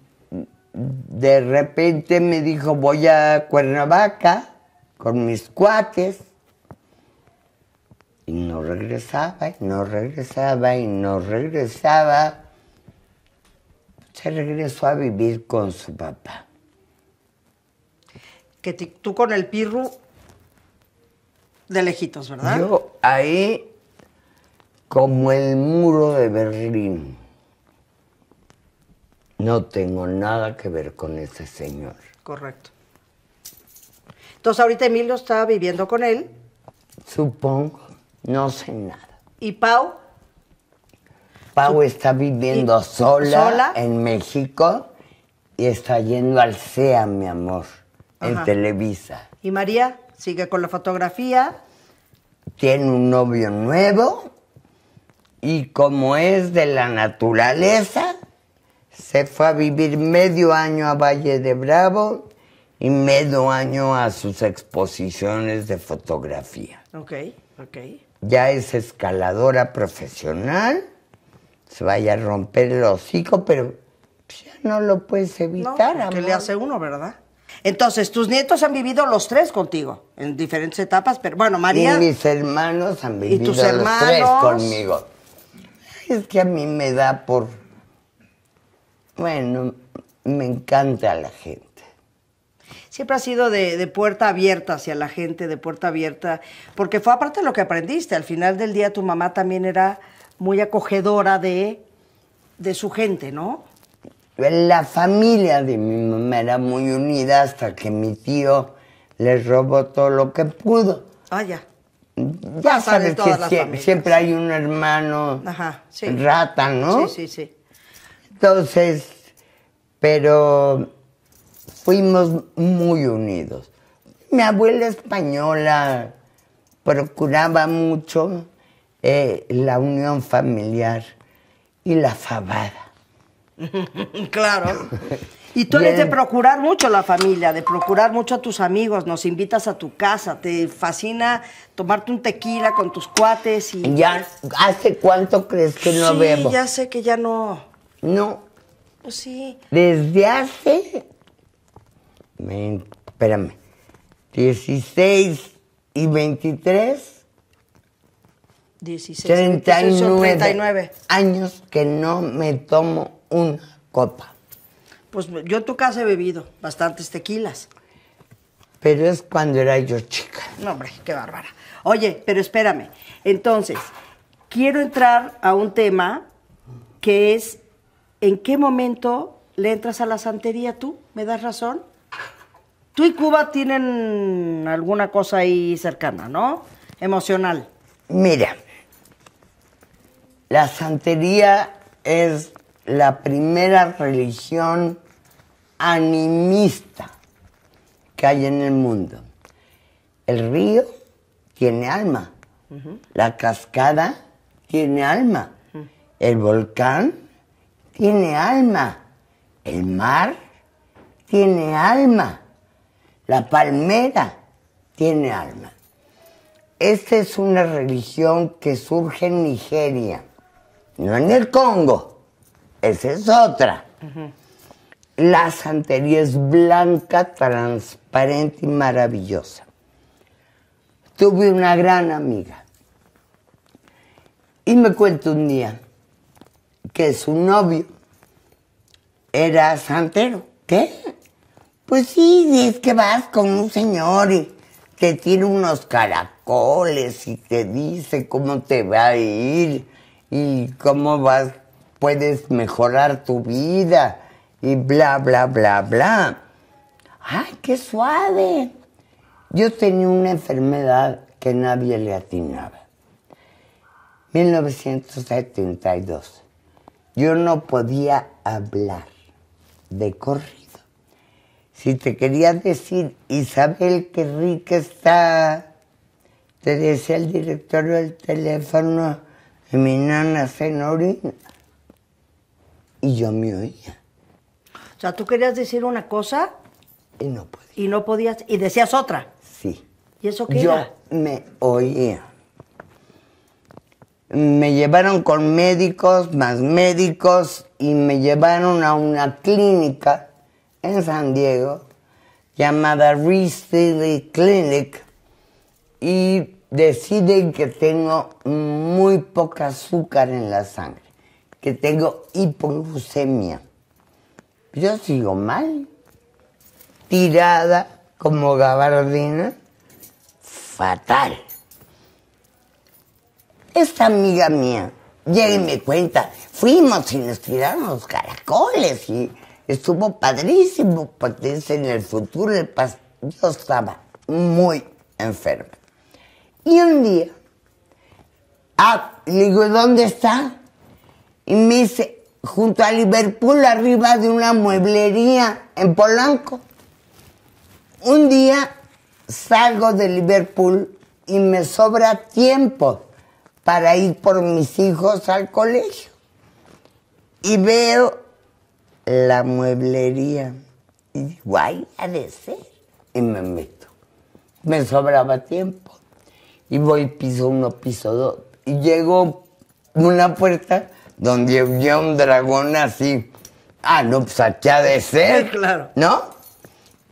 de repente me dijo, voy a Cuernavaca con mis cuates. Y no regresaba, y no regresaba, y no regresaba. Se regresó a vivir con su papá. Que tú con el pirru de lejitos, ¿verdad? ahí como el muro de Berlín. No tengo nada que ver con ese señor. Correcto. Entonces ahorita Emilio está viviendo con él. Supongo, no sé nada. ¿Y Pau? Pau está viviendo sola, en México y está yendo al CEA, mi amor, en Televisa. ¿Y María sigue con la fotografía? Tiene un novio nuevo y como es de la naturaleza, se fue a vivir medio año a Valle de Bravo y medio año a sus exposiciones de fotografía. Ok, ok. Ya es escaladora profesional, se vaya a romper el hocico, pero pues, ya no lo puedes evitar. No, que le hace uno, ¿verdad? Entonces, tus nietos han vivido los tres contigo, en diferentes etapas, pero bueno, María... Y mis hermanos han vivido ¿Y tus hermanos? los tres conmigo. Es que a mí me da por bueno, me encanta la gente. Siempre ha sido de, puerta abierta hacia la gente, de puerta abierta, porque fue aparte de lo que aprendiste. Al final del día tu mamá también era muy acogedora de, de su gente, ¿no? La familia de mi mamá era muy unida hasta que mi tío les robó todo lo que pudo. Ah, ya. Ya sabes que siempre hay un hermano rata, ¿no? Sí, sí, sí. Entonces, pero fuimos muy unidos. Mi abuela española procuraba mucho eh, la unión familiar y la fabada. (laughs) claro. (laughs) Y tú eres de procurar mucho la familia, de procurar mucho a tus amigos, nos invitas a tu casa, te fascina tomarte un tequila con tus cuates y... ¿Ya hace cuánto crees que no sí, ya sé que ya no... No. Pues sí. Desde hace. espérame. 16 y 23. 16 39, 39 años que no me tomo una copa. Pues yo en tu casa he bebido bastantes tequilas. Pero es cuando era yo chica. No, hombre, qué bárbara. Oye, pero espérame. Entonces, quiero entrar a un tema que es ¿en qué momento le entras a la santería tú? ¿Me das razón? Tú y Cuba tienen alguna cosa ahí cercana, ¿no? Emocional. Mira, la santería es la primera religión animista que hay en el mundo. El río tiene alma, la cascada tiene alma, el volcán tiene alma. El mar tiene alma. La palmera tiene alma. Esta es una religión que surge en Nigeria, no en el Congo. Esa es otra. La santería es blanca, transparente y maravillosa. Tuve una gran amiga y me cuento un día su novio era santero. ¿Qué? Pues sí, es que vas con un señor y te unos caracoles y te dice cómo te va a ir y cómo vas, puedes mejorar tu vida y bla, bla, bla, bla. ¡Ay, qué suave! Yo tenía una enfermedad que nadie le atinaba. 1972. Yo no podía hablar de corrido. Si te quería decir, Isabel, qué rica está, te decía el director del teléfono, y mi nana se Y yo me oía. O sea, tú querías decir una cosa. Y no Y no podías. Y decías otra. Sí. ¿Y eso qué yo Me oía me llevaron con médicos, más médicos, y me llevaron a una clínica en San Diego llamada City Clinic y deciden que tengo muy poca azúcar en la sangre, que tengo hipoglucemia. Yo sigo mal, tirada como gabardina, fatal. Esta amiga mía ya me cuenta, fuimos y nos tiraron los caracoles y estuvo padrísimo, porque en el futuro yo estaba muy enferma. Y un día, ah, le digo, ¿dónde está? Y me dice, junto a Liverpool, arriba de una mueblería en Polanco. Un día salgo de Liverpool y me sobra tiempo para ir por mis hijos al colegio. Y veo la mueblería. Y digo, ay, ha de ser. Y me meto. Me sobraba tiempo. Y voy piso uno, piso dos. Y llego a una puerta donde había un dragón así. Ah, no, pues aquí ha de ser. (laughs) claro. ¿No?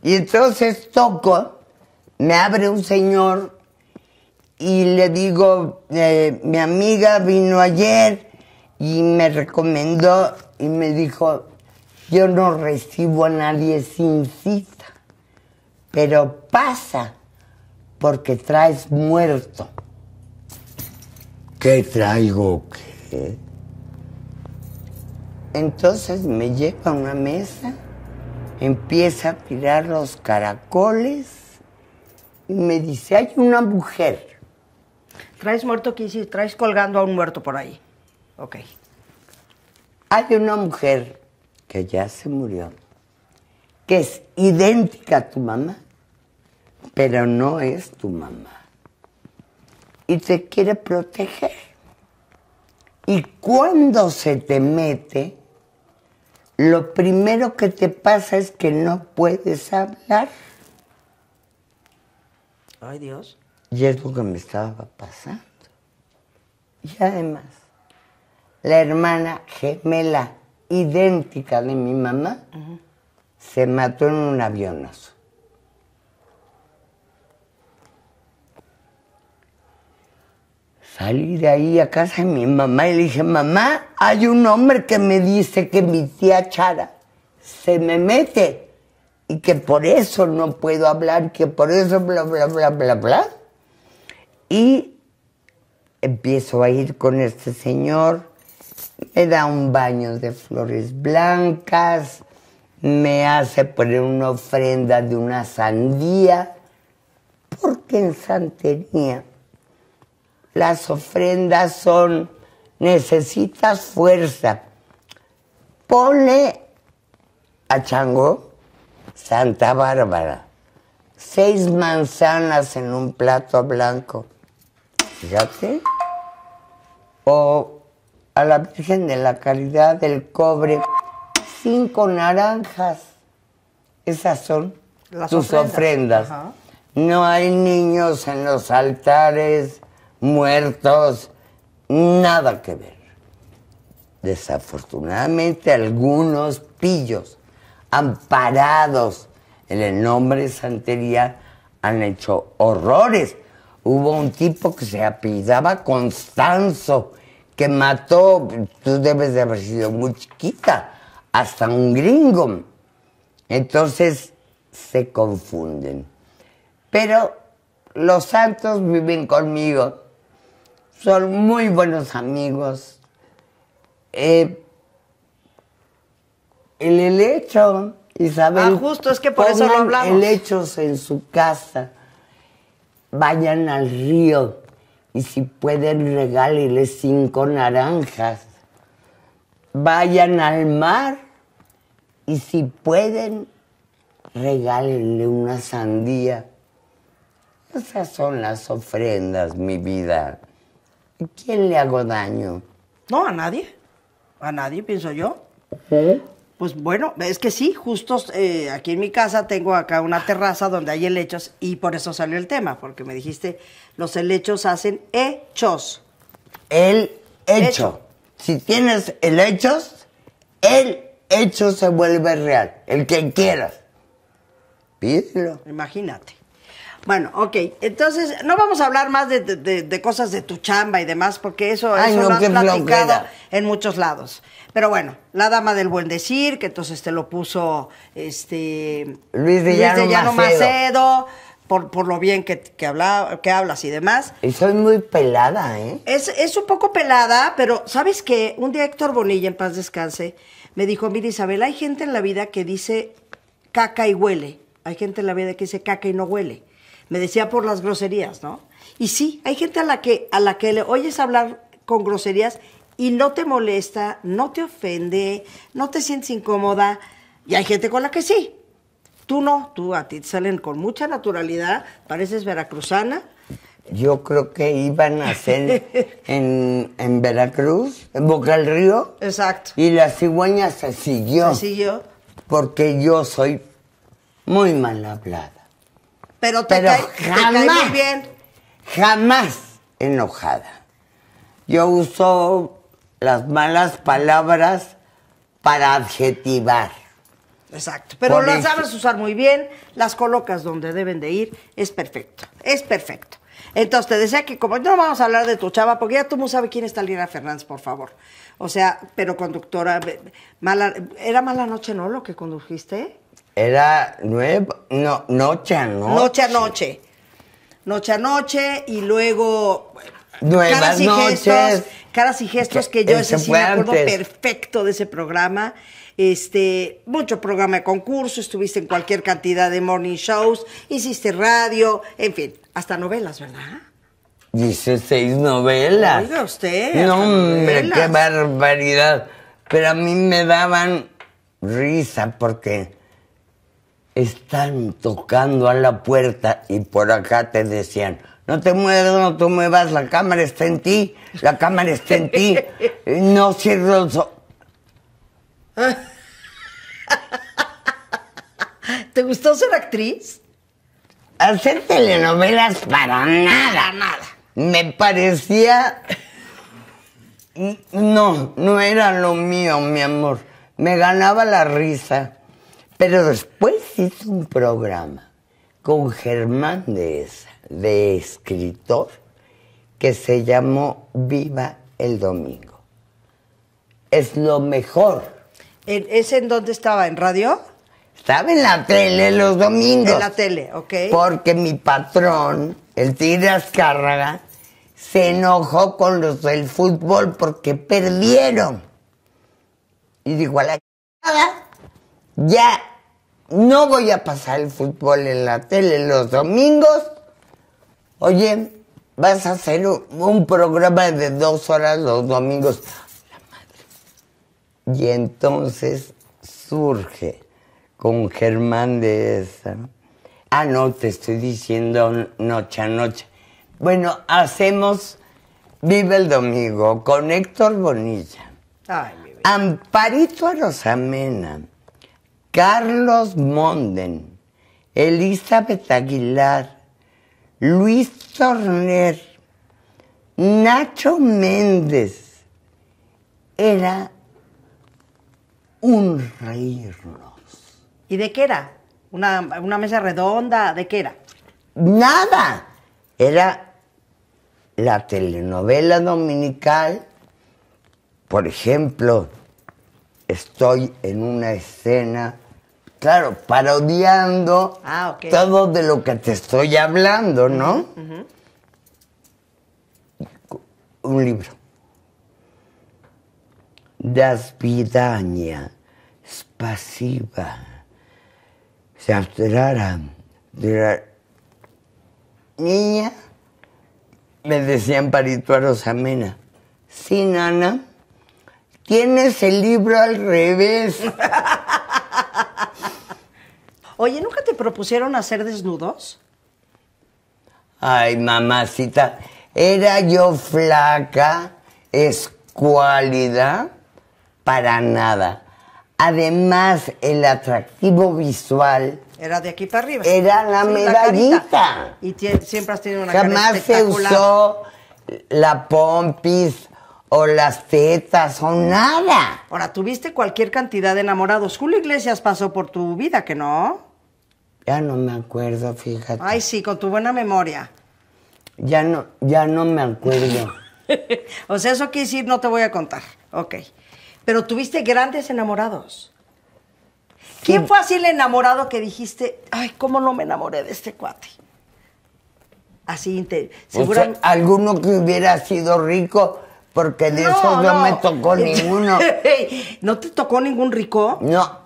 Y entonces toco, me abre un señor y le digo, eh, mi amiga vino ayer y me recomendó y me dijo, yo no recibo a nadie sin cita, pero pasa porque traes muerto. ¿Qué traigo? ¿Qué? Entonces me lleva a una mesa, empieza a tirar los caracoles y me dice, hay una mujer ¿Traes muerto aquí? Sí, traes colgando a un muerto por ahí. Ok. Hay una mujer que ya se murió, que es idéntica a tu mamá, pero no es tu mamá. Y te quiere proteger. Y cuando se te mete, lo primero que te pasa es que no puedes hablar. Ay Dios. Y es lo que me estaba pasando. Y además, la hermana gemela idéntica de mi mamá se mató en un avionazo. Salí de ahí a casa de mi mamá y le dije, mamá, hay un hombre que me dice que mi tía Chara se me mete y que por eso no puedo hablar, que por eso bla, bla, bla, bla, bla. Y empiezo a ir con este señor, me da un baño de flores blancas, me hace poner una ofrenda de una sandía, porque en santería las ofrendas son, necesitas fuerza. pone a Chango Santa Bárbara, seis manzanas en un plato blanco fíjate. O a la Virgen de la Caridad del Cobre, cinco naranjas. Esas son Las tus ofrendas. No hay niños en los altares, muertos, nada que ver. Desafortunadamente algunos pillos, amparados en el nombre de santería, han hecho horrores hubo un tipo que se apellidaba Constanzo, que mató, tú debes de haber sido muy chiquita, hasta un gringo. Entonces se confunden. Pero los santos viven conmigo, son muy buenos amigos. Eh, el helecho, Isabel. Ah, justo, es que por eso lo Helechos en su casa vayan al río y si pueden regálenle cinco naranjas. Vayan al mar y si pueden regálenle una sandía. Esas son las ofrendas, mi vida. ¿Y quién le hago daño? No, a nadie. A nadie, pienso yo. ¿Eh? Pues bueno, es que sí, justo eh, aquí en mi casa tengo acá una terraza donde hay helechos y por eso salió el tema, porque me dijiste, los helechos hacen hechos. El hecho. Si tienes helechos, el hecho se vuelve real, el que quieras. Pídelo. Imagínate. Bueno, ok, entonces no vamos a hablar más de, cosas de tu chamba y demás, porque eso, es lo platicado en muchos lados. Pero bueno, la dama del buen decir, que entonces te lo puso este Luis de Llano, Macedo. por, por, lo bien que, que hablas y demás. Y soy muy pelada, ¿eh? Es, es un poco pelada, pero ¿sabes qué? Un día Héctor Bonilla, en paz descanse, me dijo, mira Isabel, hay gente en la vida que dice caca y huele. Hay gente en la vida que dice caca y no huele. Me decía por las groserías, ¿no? Y sí, hay gente a la que, a la que le oyes hablar con groserías y no te molesta, no te ofende, no te sientes incómoda. Y hay gente con la que sí. Tú no, tú a ti te salen con mucha naturalidad, pareces veracruzana. Yo creo que iban a ser (laughs) en, Veracruz, en Boca del Río. Exacto. Y la cigüeña se siguió. Se siguió. Porque yo soy muy mal hablada. Pero te, caí bien. Jamás enojada. Yo uso las malas palabras para adjetivar. Exacto, pero las sabes usar muy bien, las colocas donde deben de ir, es perfecto, es perfecto. Entonces te decía que como no vamos a hablar de tu chava, porque ya tú no sabes quién está Lina Fernández, por favor. O sea, pero conductora, mala, era mala noche, ¿no? Lo que condujiste. Era nueve, no, noche a noche. Noche a noche. Noche a noche y luego Nuevas caras y gestos, caras y gestos que, yo ese sí me perfecto de ese programa. Este, mucho programa de concurso, estuviste en cualquier cantidad de morning shows, hiciste radio, en fin, hasta novelas, ¿verdad? seis novelas. Oiga usted. No, hombre, qué barbaridad. Pero a mí me daban risa porque están tocando a la puerta y por acá te decían, no te muevas, no te muevas, la cámara está en ti, la cámara está en ti. No cierro (laughs) ¿Te gustó ser actriz? Hacer telenovelas para nada. nada. Me parecía... No, no era lo mío, mi amor. Me ganaba la risa. Pero después hice un programa con Germán de esa de escritor que se llamó Viva el Domingo. Es lo mejor. ¿Es en dónde estaba? ¿En radio? Estaba en la tele los domingos. En la tele, ok. Porque mi patrón, el Tigre Azcárraga, se enojó con los del fútbol porque perdieron. Y dijo, a la ya no voy a pasar el fútbol en la tele los domingos oye, vas a hacer un programa de dos horas los domingos. La madre. Y entonces surge con Germán de esa. Ah, no, te estoy diciendo noche a noche. Bueno, hacemos Vive el Domingo con Héctor Bonilla. Amparito Arosamena, Carlos Monden, Elizabeth Aguilar, Luis Torner, Nacho Méndez, era un reírnos. ¿Y de qué era? ¿Una, una mesa redonda? ¿De qué era? Nada. Era la telenovela dominical. Por ejemplo, estoy en una escena Claro, parodiando ah, todo de lo que te estoy hablando, ¿no? Un libro. es pasiva se alterara. niña, me decían parituaros amena. Sí, nana, tienes el libro al revés. (laughs) Oye, ¿nunca te propusieron hacer desnudos? Ay, mamacita, era yo flaca, escuálida, para nada. Además, el atractivo visual. Era de aquí para arriba. Era la medallita. y siempre has tenido una Jamás se usó la pompis o las tetas o nada. Ahora, tuviste cualquier cantidad de enamorados. Julio Iglesias pasó por tu vida, ¿que no? Ya no me acuerdo, fíjate. Ay, sí, con tu buena memoria. Ya no, ya no me acuerdo. (laughs) o sea, eso quiere decir no te voy a contar. Ok. Pero tuviste grandes enamorados. ¿Quién fue así el enamorado que dijiste, ay, cómo no me enamoré de este cuate? Así, seguramente. alguno que hubiera sido rico, porque de eso no me tocó (laughs) ninguno. ¿No te tocó ningún rico? No.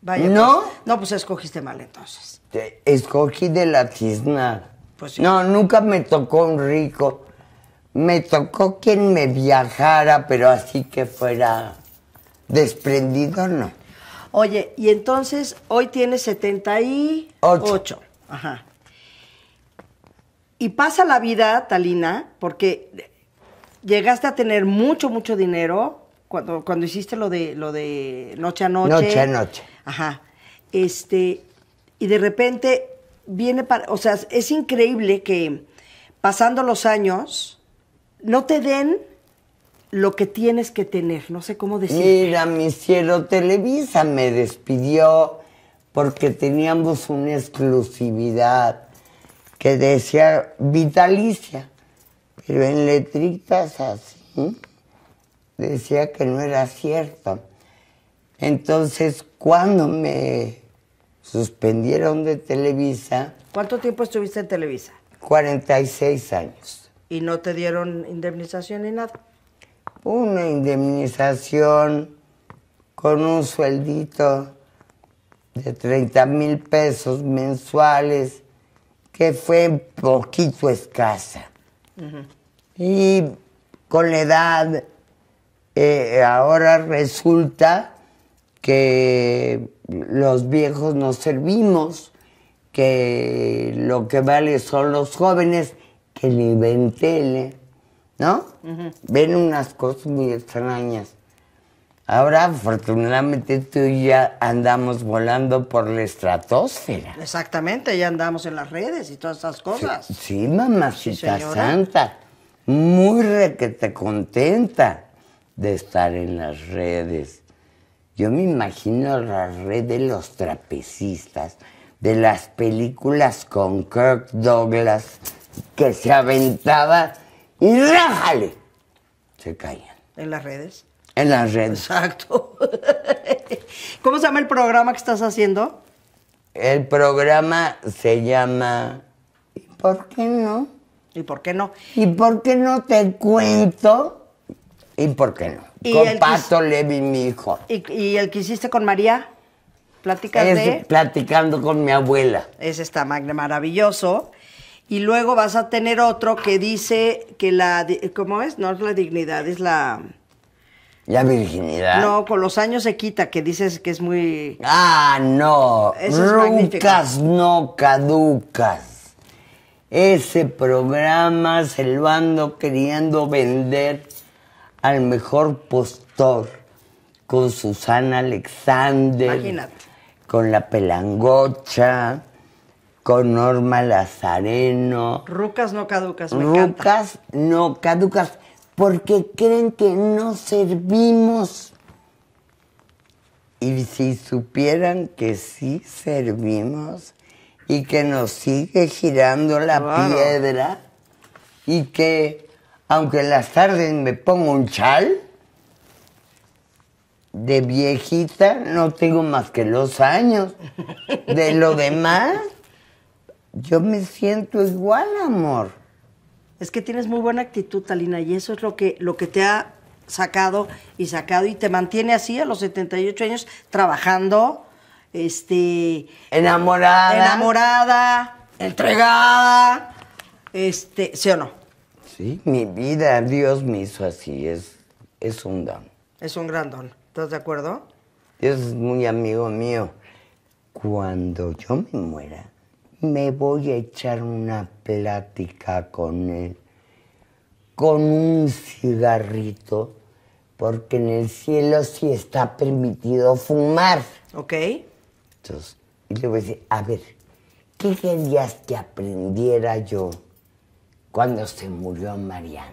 ¿No? Pues, no, pues escogiste mal entonces. Escogí de la tizna. Pues No, nunca me tocó un rico. Me tocó quien me viajara, pero así que fuera desprendido, no. Oye, y entonces hoy tienes 78. Ocho. Ajá. Y pasa la vida, Talina, porque llegaste a tener mucho, mucho dinero cuando, cuando hiciste lo de, lo de noche a noche. Noche a noche Ajá. Este, y de repente viene para, o sea, es increíble que pasando los años no te den lo que tienes que tener, no sé cómo decirlo. Mira, mi cielo, Televisa me despidió porque teníamos una exclusividad que decía vitalicia, pero en letritas así decía que no era cierto. Entonces, cuando me suspendieron de Televisa... ¿Cuánto tiempo estuviste en Televisa? 46 años. ¿Y no te dieron indemnización ni nada? Una indemnización con un sueldito de 30 mil pesos mensuales, que fue un poquito escasa. Y con la edad, eh, ahora resulta que los viejos nos servimos, que lo que vale son los jóvenes, que ni ven tele, ¿no? Ven unas cosas muy extrañas. Ahora, afortunadamente, tú y ya andamos volando por la estratosfera. Exactamente, ya andamos en las redes y todas esas cosas. Sí, mamacita santa. Muy te contenta de estar en las redes yo me imagino la red de los trapecistas, de las películas con Kirk Douglas, que se aventaba y rájale. Se caían. ¿En las redes? En las redes. Exacto. (laughs) ¿Cómo se llama el programa que estás haciendo? El programa se llama ¿Y por qué no? ¿Y por qué no? ¿Y por qué no te cuento? ¿Y por qué no? ¿Y con Pato Levi, mi hijo. ¿Y, el que hiciste con María? Platicas es Platicando con mi abuela. Ese está maravilloso. Y luego vas a tener otro que dice que la... ¿Cómo es? No es la dignidad, es la... La virginidad. No, con los años se quita, que dices que es muy... Ah, no. Rucas no caducas. Ese programa se lo queriendo vender al mejor postor con Susana Alexander, con la Pelangocha, con Norma Lazareno. Rucas no caducas, me Rucas no caducas, porque creen que no servimos. Y si supieran que sí servimos y que nos sigue girando la piedra y que aunque en las tardes me pongo un chal, de viejita no tengo más que los años. De lo demás, yo me siento igual, amor. Es que tienes muy buena actitud, Talina, y eso es lo que, lo que te ha sacado y sacado y te mantiene así a los 78 años trabajando, este... Enamorada. Enamorada, entregada, este, ¿sí o no? Sí, mi vida, Dios me hizo así, es, es un don. Es un gran don, ¿estás de acuerdo? Dios es muy amigo mío. Cuando yo me muera, me voy a echar una plática con él, con un cigarrito, porque en el cielo sí está permitido fumar. Ok. Entonces, y le voy a decir, a ver, ¿qué querías que aprendiera yo? cuando se murió Mariana.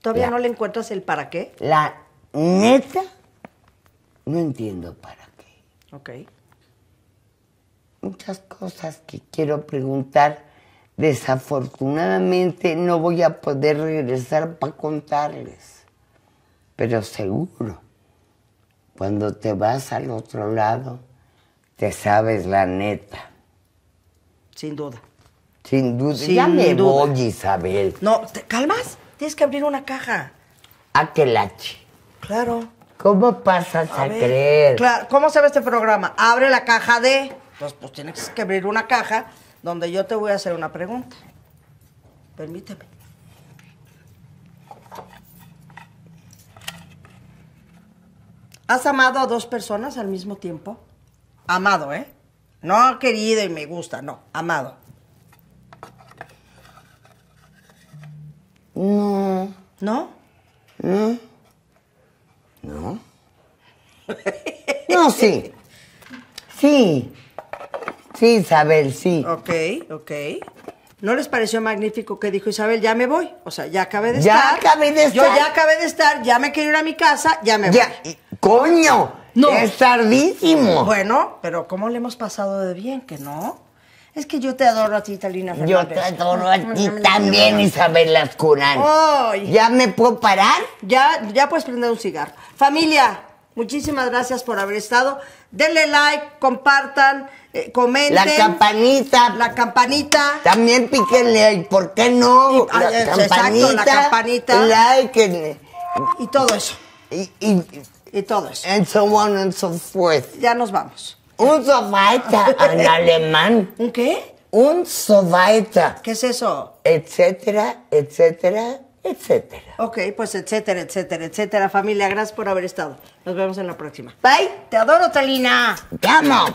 ¿Todavía no le encuentras el para qué? La neta, no entiendo para qué. Ok. Muchas cosas que quiero preguntar. Desafortunadamente no voy a poder regresar para contarles. Pero seguro, cuando te vas al otro lado, te sabes la neta. Sin duda. Sin duda. ya me voy, Isabel. No, ¿te calmas? Tienes que abrir una caja. Aquelache. Ah, claro. ¿Cómo pasas a, creer? Claro, ¿cómo se ve este programa? Abre la caja de. Pues, pues tienes que abrir una caja donde yo te voy a hacer una pregunta. Permíteme. ¿Has amado a dos personas al mismo tiempo? Amado, ¿eh? No querido y me gusta, no, amado. No. ¿No? No. No. sí. Sí. Sí, Isabel, sí. Ok, ok. ¿No les pareció magnífico que dijo Isabel, ya me voy? O sea, ya acabé de estar. Ya acabé de estar. Yo ya acabé de estar, ya me quiero ir a mi casa, ya me ya. voy. ¡Coño! Es tardísimo. Bueno, pero ¿cómo le hemos pasado de bien? Que no. Es que yo te adoro a ti, Talina Fernández. Yo te adoro a ti también, Isabel Lascurán. ¿Ya me puedo parar? Ya, ya puedes prender un cigarro. Familia, muchísimas gracias por haber estado. Denle like, compartan, eh, comenten. La campanita. La campanita. También píquenle ahí, ¿por qué no? la, campanita, Like. Y, todo eso. Y, y, y todo eso. And so on and so forth. Ya nos vamos. Un so weiter (laughs) en alemán. ¿Un qué? Un so weiter. ¿Qué es eso? Etcétera, etcétera, etcétera. Ok, pues etcétera, etcétera, etcétera. Familia, gracias por haber estado. Nos vemos en la próxima. Bye. Te adoro, Talina. Te amo.